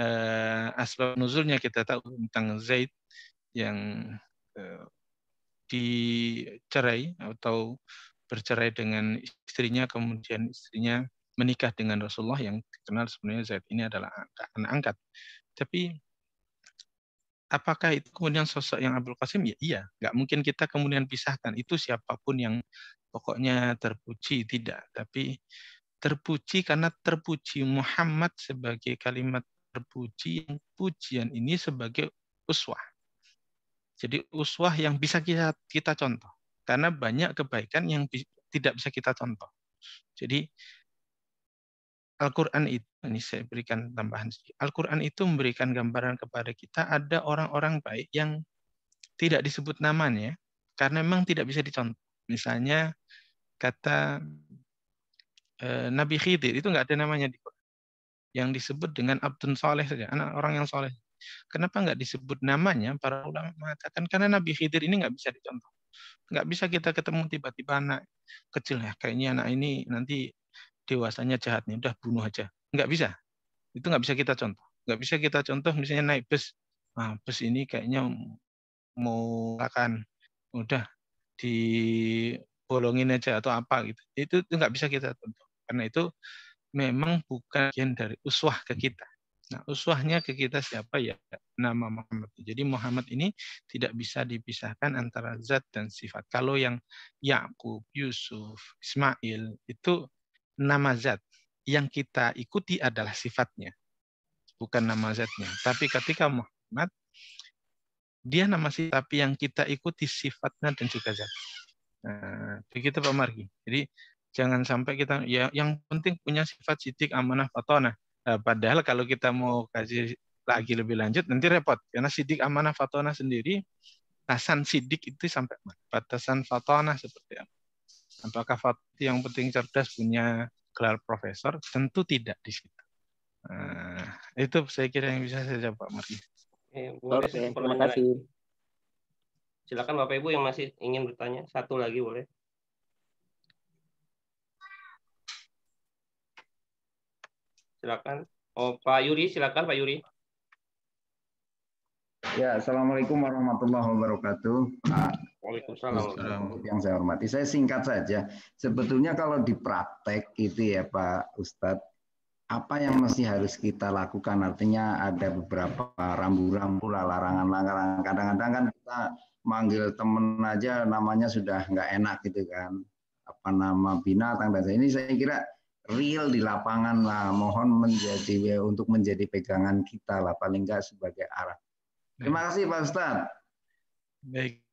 eh, asbab nuzulnya kita tahu tentang Zaid yang eh, dicerai atau bercerai dengan istrinya kemudian istrinya menikah dengan Rasulullah yang dikenal sebenarnya Zaid ini adalah anak angkat. Tapi apakah itu kemudian sosok yang Abdul Qasim? Ya iya, nggak mungkin kita kemudian pisahkan itu siapapun yang pokoknya terpuji tidak, tapi terpuji karena terpuji Muhammad sebagai kalimat terpuji yang pujian ini sebagai uswah. Jadi uswah yang bisa kita, kita contoh karena banyak kebaikan yang tidak bisa kita contoh. Jadi Al-Quran itu, ini saya berikan tambahan sedikit. Al-Quran itu memberikan gambaran kepada kita ada orang-orang baik yang tidak disebut namanya, karena memang tidak bisa dicontoh. Misalnya kata e, Nabi Khidir, itu nggak ada namanya di Yang disebut dengan Abdun Soleh saja, anak orang yang soleh. Kenapa nggak disebut namanya? Para ulama mengatakan karena Nabi Khidir ini nggak bisa dicontoh. Nggak bisa kita ketemu tiba-tiba anak kecil ya, kayaknya anak ini nanti dewasanya jahat nih, udah bunuh aja. Nggak bisa. Itu nggak bisa kita contoh. Nggak bisa kita contoh misalnya naik bus. Nah, bus ini kayaknya mau akan udah dibolongin aja atau apa gitu. Itu nggak bisa kita contoh. Karena itu memang bukan bagian dari uswah ke kita. Nah, uswahnya ke kita siapa ya? Nama Muhammad. Jadi Muhammad ini tidak bisa dipisahkan antara zat dan sifat. Kalau yang Yakub, Yusuf, Ismail itu nama zat yang kita ikuti adalah sifatnya, bukan nama zatnya. Tapi ketika Muhammad, dia nama sifat, tapi yang kita ikuti sifatnya dan juga zat. Nah, begitu Pak Margi. Jadi jangan sampai kita, ya yang penting punya sifat sidik, amanah, fatona. Nah, padahal kalau kita mau kasih lagi lebih lanjut, nanti repot. Karena sidik, amanah, fatona sendiri, batasan sidik itu sampai mana? Batasan fatona seperti apa? Apakah Fatih yang penting cerdas punya gelar profesor, tentu tidak di situ. Nah, itu saya kira yang bisa saya jawab Pak Mardi. Eh, boleh, terima kasih. Silakan Bapak Ibu yang masih ingin bertanya satu lagi boleh. Silakan. Oh Pak Yuri, silakan Pak Yuri. Ya, assalamualaikum warahmatullahi wabarakatuh. Waalaikumsalam. Yang saya hormati, saya singkat saja. Sebetulnya kalau di praktek itu ya Pak Ustadz, apa yang masih harus kita lakukan? Artinya ada beberapa rambu-rambu lah, larangan-larangan. Kadang-kadang kan kita manggil temen aja namanya sudah nggak enak gitu kan. Apa nama binatang dan ini saya kira real di lapangan lah. Mohon menjadi untuk menjadi pegangan kita lah, paling nggak sebagai arah. Terima kasih Pak Ustadz. Baik,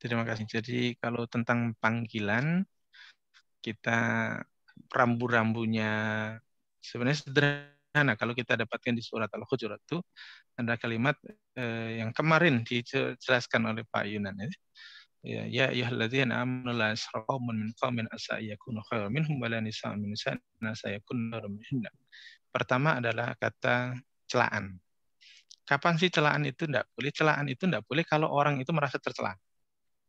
Terima kasih. Jadi kalau tentang panggilan, kita rambu-rambunya sebenarnya sederhana. Kalau kita dapatkan di surat Al-Hujurat itu ada kalimat eh, yang kemarin dijelaskan oleh Pak Yunan. Ya. Ya, ya ayyuhalladzina amanu la yasra min qaumin asa yakunu khairan minhum wa la nisa'un min nisa'in asa yakunu minhunna. Pertama adalah kata celaan. Kapan sih celaan itu tidak boleh? Celaan itu tidak boleh kalau orang itu merasa tercela.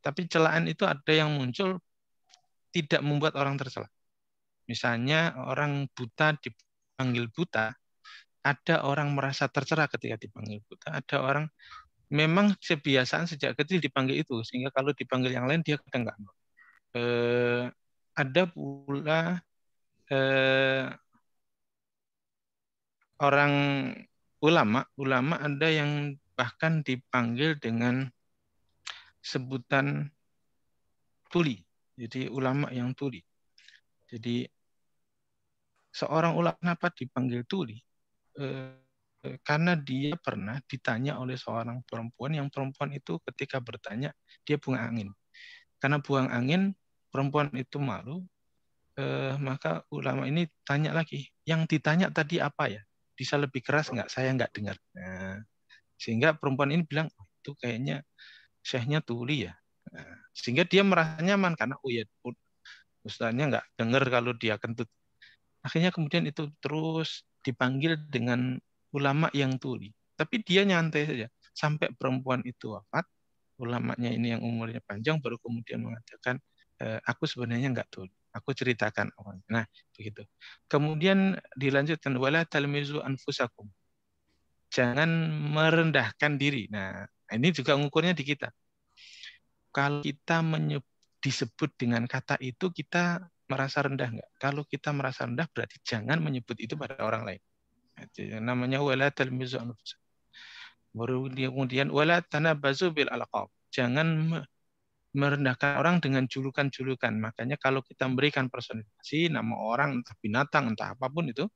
Tapi celaan itu ada yang muncul tidak membuat orang tercela. Misalnya orang buta dipanggil buta, ada orang merasa tercerah ketika dipanggil buta, ada orang memang kebiasaan sejak kecil dipanggil itu sehingga kalau dipanggil yang lain dia kadang nggak Eh, ada pula eh, orang ulama, ulama ada yang bahkan dipanggil dengan sebutan tuli. Jadi ulama yang tuli. Jadi seorang ulama kenapa dipanggil tuli? Eh, karena dia pernah ditanya oleh seorang perempuan yang perempuan itu ketika bertanya dia buang angin. Karena buang angin perempuan itu malu, eh, maka ulama ini tanya lagi, yang ditanya tadi apa ya? Bisa lebih keras nggak? Saya nggak dengar. Nah, sehingga perempuan ini bilang oh, itu kayaknya syekhnya tuli ya. Nah. sehingga dia merasa nyaman karena oh ya ustaznya nggak dengar kalau dia kentut. Akhirnya kemudian itu terus dipanggil dengan ulama yang tuli. Tapi dia nyantai saja sampai perempuan itu wafat. Ulamanya ini yang umurnya panjang baru kemudian mengatakan e, aku sebenarnya nggak tuli. Aku ceritakan orang. Nah, begitu. Kemudian dilanjutkan wala talmizu anfusakum jangan merendahkan diri. Nah, Nah, ini juga ngukurnya di kita. Kalau kita menyebut, disebut dengan kata itu, kita merasa rendah nggak? Kalau kita merasa rendah, berarti jangan menyebut itu pada orang lain. Namanya wala talmizu Baru kemudian wala tanabazu bil alaqab. Jangan merendahkan orang dengan julukan-julukan. Makanya kalau kita memberikan personifikasi nama orang, entah binatang, entah apapun itu,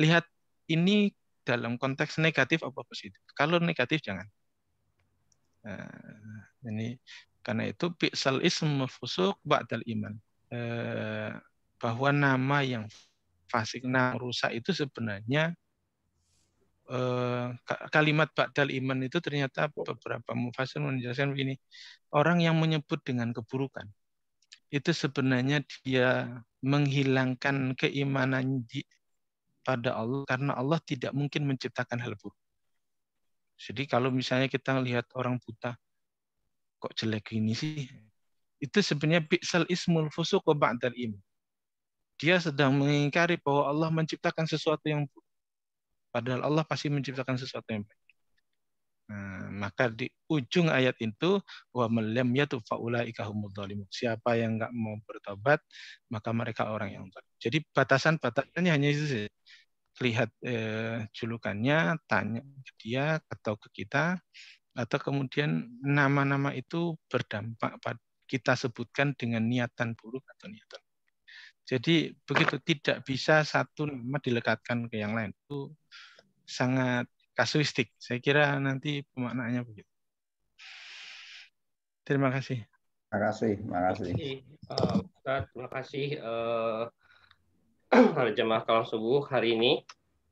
lihat ini dalam konteks negatif apa positif. Kalau negatif jangan. Nah, ini karena itu pixel ism fusuk ba'dal iman. Eh, bahwa nama yang fasik nama rusak itu sebenarnya eh, kalimat ba'dal iman itu ternyata beberapa mufasir menjelaskan begini. Orang yang menyebut dengan keburukan itu sebenarnya dia menghilangkan keimanan pada Allah karena Allah tidak mungkin menciptakan hal buruk. Jadi kalau misalnya kita lihat orang buta, kok jelek ini sih? Itu sebenarnya bi'sal ismul fusuq wa ba'dal im. Dia sedang mengingkari bahwa Allah menciptakan sesuatu yang buruk. Padahal Allah pasti menciptakan sesuatu yang baik. Nah, maka di ujung ayat itu wa malam yatu faulaika humul Siapa yang nggak mau bertobat, maka mereka orang yang zalim. Jadi batasan-batasannya hanya itu saja lihat eh, julukannya, tanya ke dia atau ke kita, atau kemudian nama-nama itu berdampak pada kita sebutkan dengan niatan buruk atau niatan. Jadi begitu tidak bisa satu nama dilekatkan ke yang lain itu sangat kasuistik. Saya kira nanti pemaknaannya begitu. Terima kasih. Terima kasih. Terima kasih. Terima kasih, uh, terima kasih eh, para jemaah kalau subuh hari ini.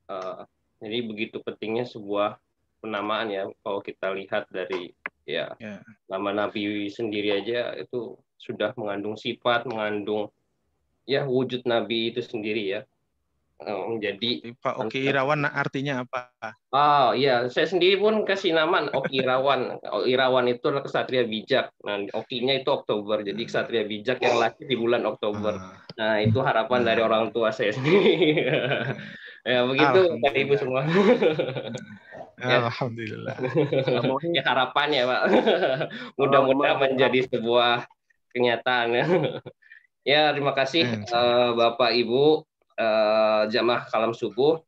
Uh, jadi begitu pentingnya sebuah penamaan ya. Kalau kita lihat dari ya yeah. nama Nabi sendiri aja itu sudah mengandung sifat, mengandung ya wujud Nabi itu sendiri ya menjadi oh, Pak Oki Irawan nah, artinya apa? Oh iya, saya sendiri pun kasih nama Oki Irawan. Oki oh, Irawan itu adalah kesatria bijak. Nah, Oki-nya itu Oktober, jadi kesatria bijak yang oh. lahir di bulan Oktober. Ah. Nah itu harapan dari orang tua saya sendiri. ya begitu dari ibu semua. Ya. Alhamdulillah. Nah, ya harapannya Pak. Mudah-mudahan menjadi sebuah kenyataan ya. Ya terima kasih eh, Bapak Ibu uh, jamaah kalam subuh.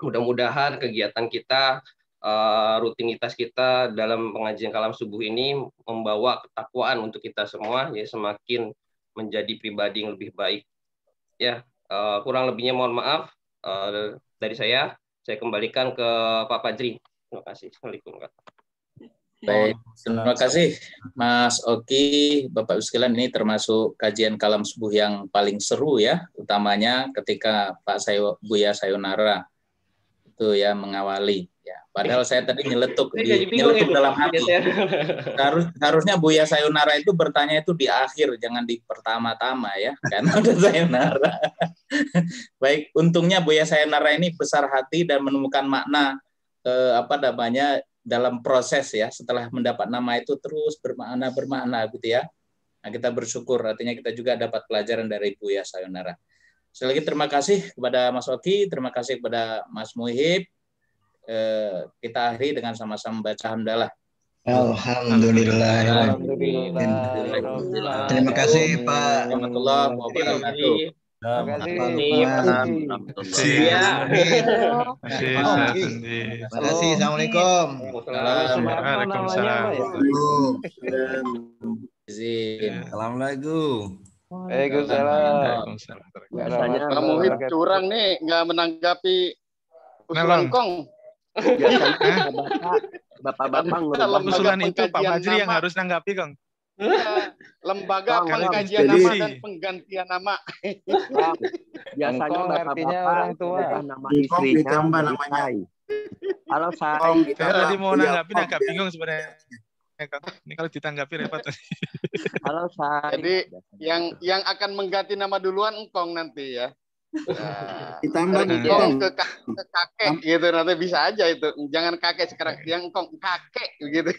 Mudah-mudahan kegiatan kita, eh, rutinitas kita dalam pengajian kalam subuh ini membawa ketakwaan untuk kita semua, ya semakin menjadi pribadi yang lebih baik. Ya, eh, kurang lebihnya mohon maaf dari saya. Saya kembalikan ke Pak Fajri. Terima kasih. Assalamualaikum. Baik, terima kasih Mas Oki, Bapak Uskilan ini termasuk kajian kalam subuh yang paling seru ya, utamanya ketika Pak Sayo, Buya Sayonara itu ya mengawali. Ya, padahal saya tadi nyeletuk di, nyeletuk dalam hati. Harus, harusnya Buya Sayonara itu bertanya itu di akhir, jangan di pertama-tama ya, karena ada Sayonara. Baik, untungnya Buya Sayonara ini besar hati dan menemukan makna eh, apa namanya dalam proses ya setelah mendapat nama itu terus bermakna bermakna gitu ya. Nah, kita bersyukur artinya kita juga dapat pelajaran dari ya Sayonara. Sekali lagi terima kasih kepada Mas Oki, terima kasih kepada Mas Muhib. Eh, kita akhiri dengan sama-sama baca hamdalah. Alhamdulillah. Alhamdulillah. Alhamdulillah. Terima kasih Pak. Warahmatullahi Assalamualaikum. Waalaikumsalam. Iya. Assalamualaikum. Waalaikumsalam. Pak curang nih, nggak menanggapi usulan Kong. Bapak-bapak usulan itu Pak Majri yang harus nanggapi Kong lembaga Tolong, pengkajian jadi, nama dan penggantian nama. biasanya artinya orang tua nama istrinya ditambah namanya. Kalau saya tadi mau nanggapi agak bingung sebenarnya. Eh, ini kalau ditanggapi repot. Halo saya. Jadi yang yang akan mengganti nama duluan engkong nanti ya. Nah, ditambah ke, ke kakek gitu nanti bisa aja itu jangan kakek sekarang yang kong kakek gitu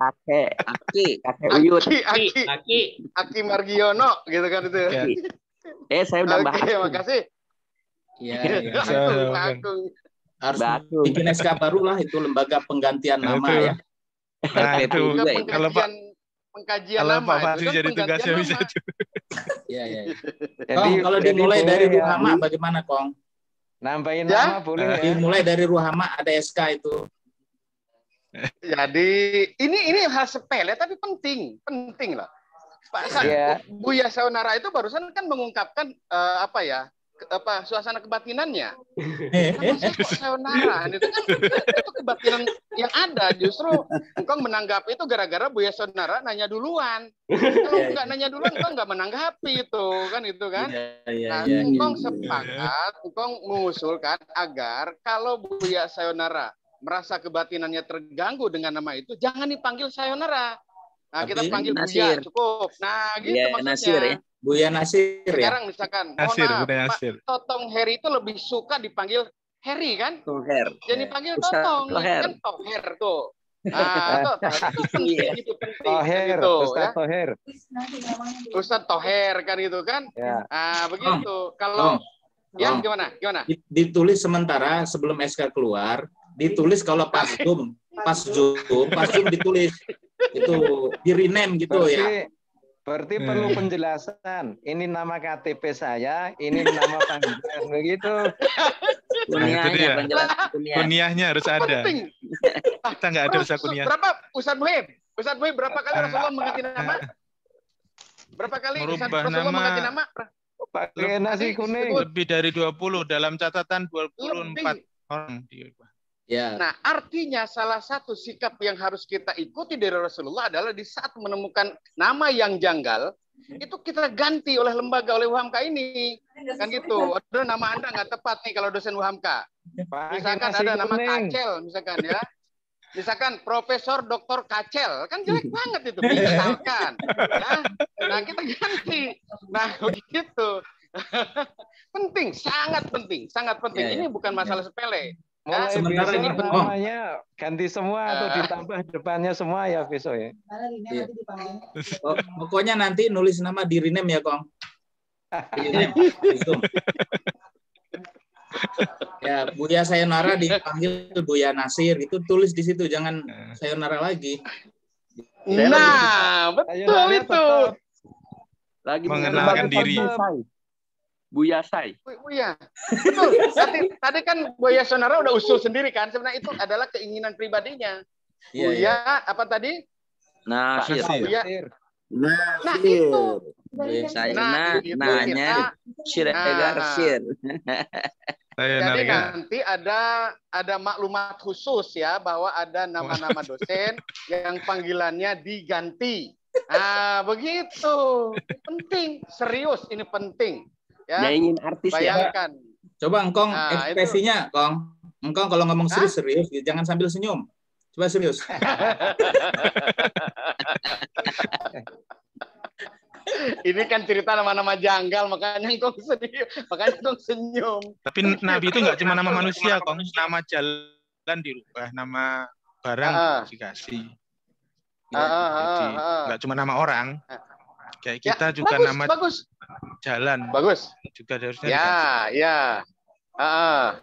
kakek aki kakek uyut aki aki aki, aki Margiono gitu kan itu aki. eh saya udah bahas terima makasih ya, ya. harus bikin SK baru lah itu lembaga penggantian nama ya nah, itu, kalau penggantian pengkajian kalau Pak Fadli kan jadi tugasnya bisa iya, iya, iya. Jadi Kong, kalau dimulai dari Ruhama ya. bagaimana, Kong? Nambahin ya? nama boleh. ya? Dimulai dari Ruhama ada SK itu. Jadi ini ini hal sepele tapi penting, penting lah. Pak yeah. Buya Yasaunara itu barusan kan mengungkapkan uh, apa ya apa suasana kebatinannya. Masa eh, eh, kok sayonara? Itu kan itu kebatinan yang ada. Justru engkau menanggapi itu gara-gara Buya Sonara nanya duluan. Kalau iya, iya. nggak nanya duluan, engkau nggak menanggapi itu kan itu kan. Iya, nah, engkau sepakat, engkau mengusulkan agar kalau Buya Sayonara merasa kebatinannya terganggu dengan nama itu, jangan dipanggil sayonara. Nah, Tapi kita panggil Nasir. Buya, cukup. Nah, gitu ya, maksudnya. Nasir ya. Buya Nasir ya. Sekarang ya? misalkan, Nasir, oh, nah, Nasir. Pak Totong Heri itu lebih suka dipanggil Heri kan? Toher. Jadi panggil Totong, Toher. Gitu kan Toher tuh. Nah, itu iya. penting itu penting Toher, gitu, Ustaz ya. Toher. Ustaz Toher kan gitu kan? Ya. Nah, begitu. Oh. Kalau oh. Ya, gimana? Gimana? Ditulis sementara sebelum SK keluar, ditulis kalau pas zoom, pas zoom, pas zoom ditulis itu di rename gitu berarti, ya. Berarti hmm. perlu penjelasan. Ini nama KTP saya, ini nama panggilan begitu. Kuniahnya, nah, penjelasan kuniahnya harus ada. Kita nggak ada usaha kuniah. Berapa Ustaz Muhib? Ustaz Muhib berapa kali Rasulullah mengganti nama? Berapa kali Merubah Rasulullah nama... mengganti nama? Pakai nasi kuning. Lebih dari 20 dalam catatan 24 orang diubah. Ya. Nah, artinya salah satu sikap yang harus kita ikuti dari Rasulullah adalah di saat menemukan nama yang janggal, itu kita ganti oleh lembaga oleh UHAMKA ini kan gitu ada nama anda nggak tepat nih kalau dosen UHAMKA misalkan ada nama Kacel misalkan ya misalkan Profesor Doktor Kacel kan jelek banget itu misalkan ya. nah kita ganti nah begitu penting sangat penting sangat penting ya, ya. ini bukan masalah sepele Mulai sementara ini namanya ganti semua uh, atau ah. ditambah depannya semua ya besok ya. Iya. Oh, pokoknya nanti nulis nama di rename ya, Kong. ya, saya Sayonara dipanggil Buya Nasir itu tulis di situ jangan saya eh. Sayonara lagi. Nah, betul itu. Lagi mengenalkan diri. Tetap. Buya Sai. Buya. Betul. tadi, tadi kan Buya Sonara udah usul sendiri kan. Sebenarnya itu adalah keinginan pribadinya. Iya, Buya iya. apa tadi? Nah, Pak Buya. Nah, nah itu. Sai. nah, nah nanya Sir Edgar nah. Sir. Jadi nanti ada ada maklumat khusus ya bahwa ada nama-nama dosen yang panggilannya diganti. Ah, begitu. Penting, serius ini penting. Ya. ingin artis ya. Bayangkan. ya. Coba engkong nah, ekspresinya, itu. Kong. Engkong kalau ngomong serius-serius, jangan sambil senyum. Coba serius. Ini kan cerita nama-nama janggal, makanya engkong sedih, makanya engkong senyum. Tapi Nabi itu nggak cuma nama manusia, kong. Nama jalan dirubah, nama barang dikasih. Ya, ah, ah, nggak cuma nama orang. ah. Kayak ya, kita ya, juga bagus, nama bagus. jalan. Bagus. Juga harusnya. Ya, ya. Uh,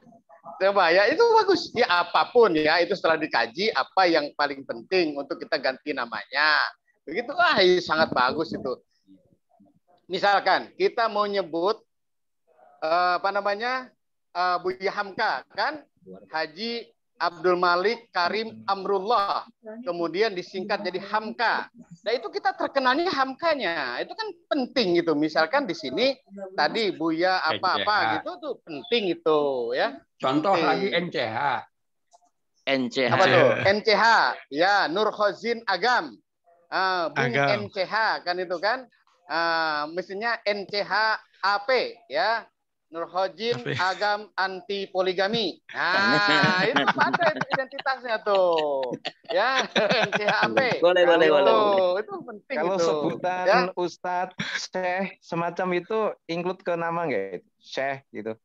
coba ya itu bagus. Ya apapun ya itu setelah dikaji apa yang paling penting untuk kita ganti namanya. Begitu ah sangat bagus itu. Misalkan kita mau nyebut uh, apa namanya uh, Buya Hamka kan Haji Abdul Malik Karim hmm. Amrullah, kemudian disingkat jadi Hamka. Nah itu kita terkenalnya Hamkanya, itu kan penting gitu. Misalkan di sini tadi Buya apa-apa gitu tuh penting itu ya. Contoh lagi NCH. NCH. Apa tuh? NCH, ya Nur Khazin Agam. Uh, ah, Bung Agam. NCH kan itu kan. Uh, mestinya NCH AP ya Nurhojin agam anti poligami. Nah, itu ada identitasnya tuh. Ya, NCHP. Boleh, nah, gitu. boleh, boleh. Itu penting Kalau itu. sebutan ya? ustadz, syekh, semacam itu include ke nama nggak? Syekh gitu.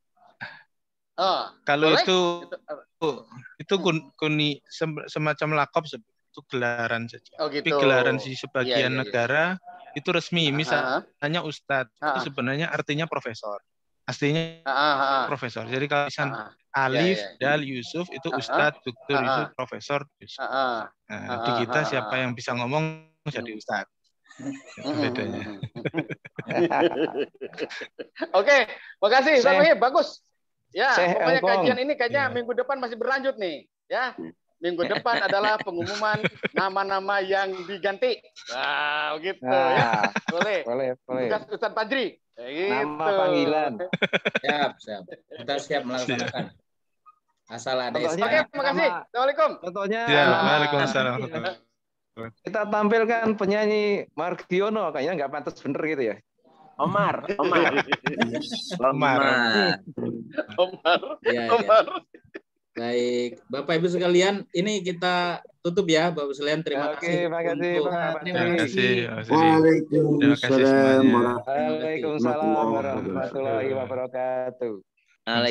Oh, kalau itu itu, oh, itu kun, kuni semacam lakop itu gelaran saja. Oh, gitu. Tapi gelaran sih sebagian ya, ya, ya. negara itu resmi, misalnya uh -huh. ustadz, uh -huh. itu sebenarnya artinya profesor aslinya ah, ah, profesor. Jadi kalau misal ah, Alif, ya, iya, ya. Dal, Yusuf itu Ustadz, Dokter Yusuf, Profesor Yusuf. Ah, nah, di kita siapa yang bisa ngomong jadi hmm. Ustadz. Hmm, bedanya. Hmm, Oke, makasih kasih. Bagus. Ya, Saya pokoknya kajian ini kayaknya ya. minggu depan masih berlanjut nih, ya minggu depan adalah pengumuman nama-nama yang diganti. Nah, begitu ya. nah, ya. Boleh. Boleh, boleh. Tugas Ustaz Padri. Ya, eh, gitu. Nama panggilan. siap, siap. Kita siap melaksanakan. Asal ada Oke, okay, terima kasih. Assalamualaikum. Contohnya. Ya, Waalaikumsalam. Kita tampilkan penyanyi Margiono, kayaknya nggak pantas bener gitu ya. Omar, Omar. Omar. Omar. Omar. Ya, Omar. Baik, Bapak Ibu sekalian, ini kita tutup ya, Bapak sekalian. Terima Oke, kasih. Terima kasih, Terima kasih. Waalaikumsalam warahmatullahi wabarakatuh.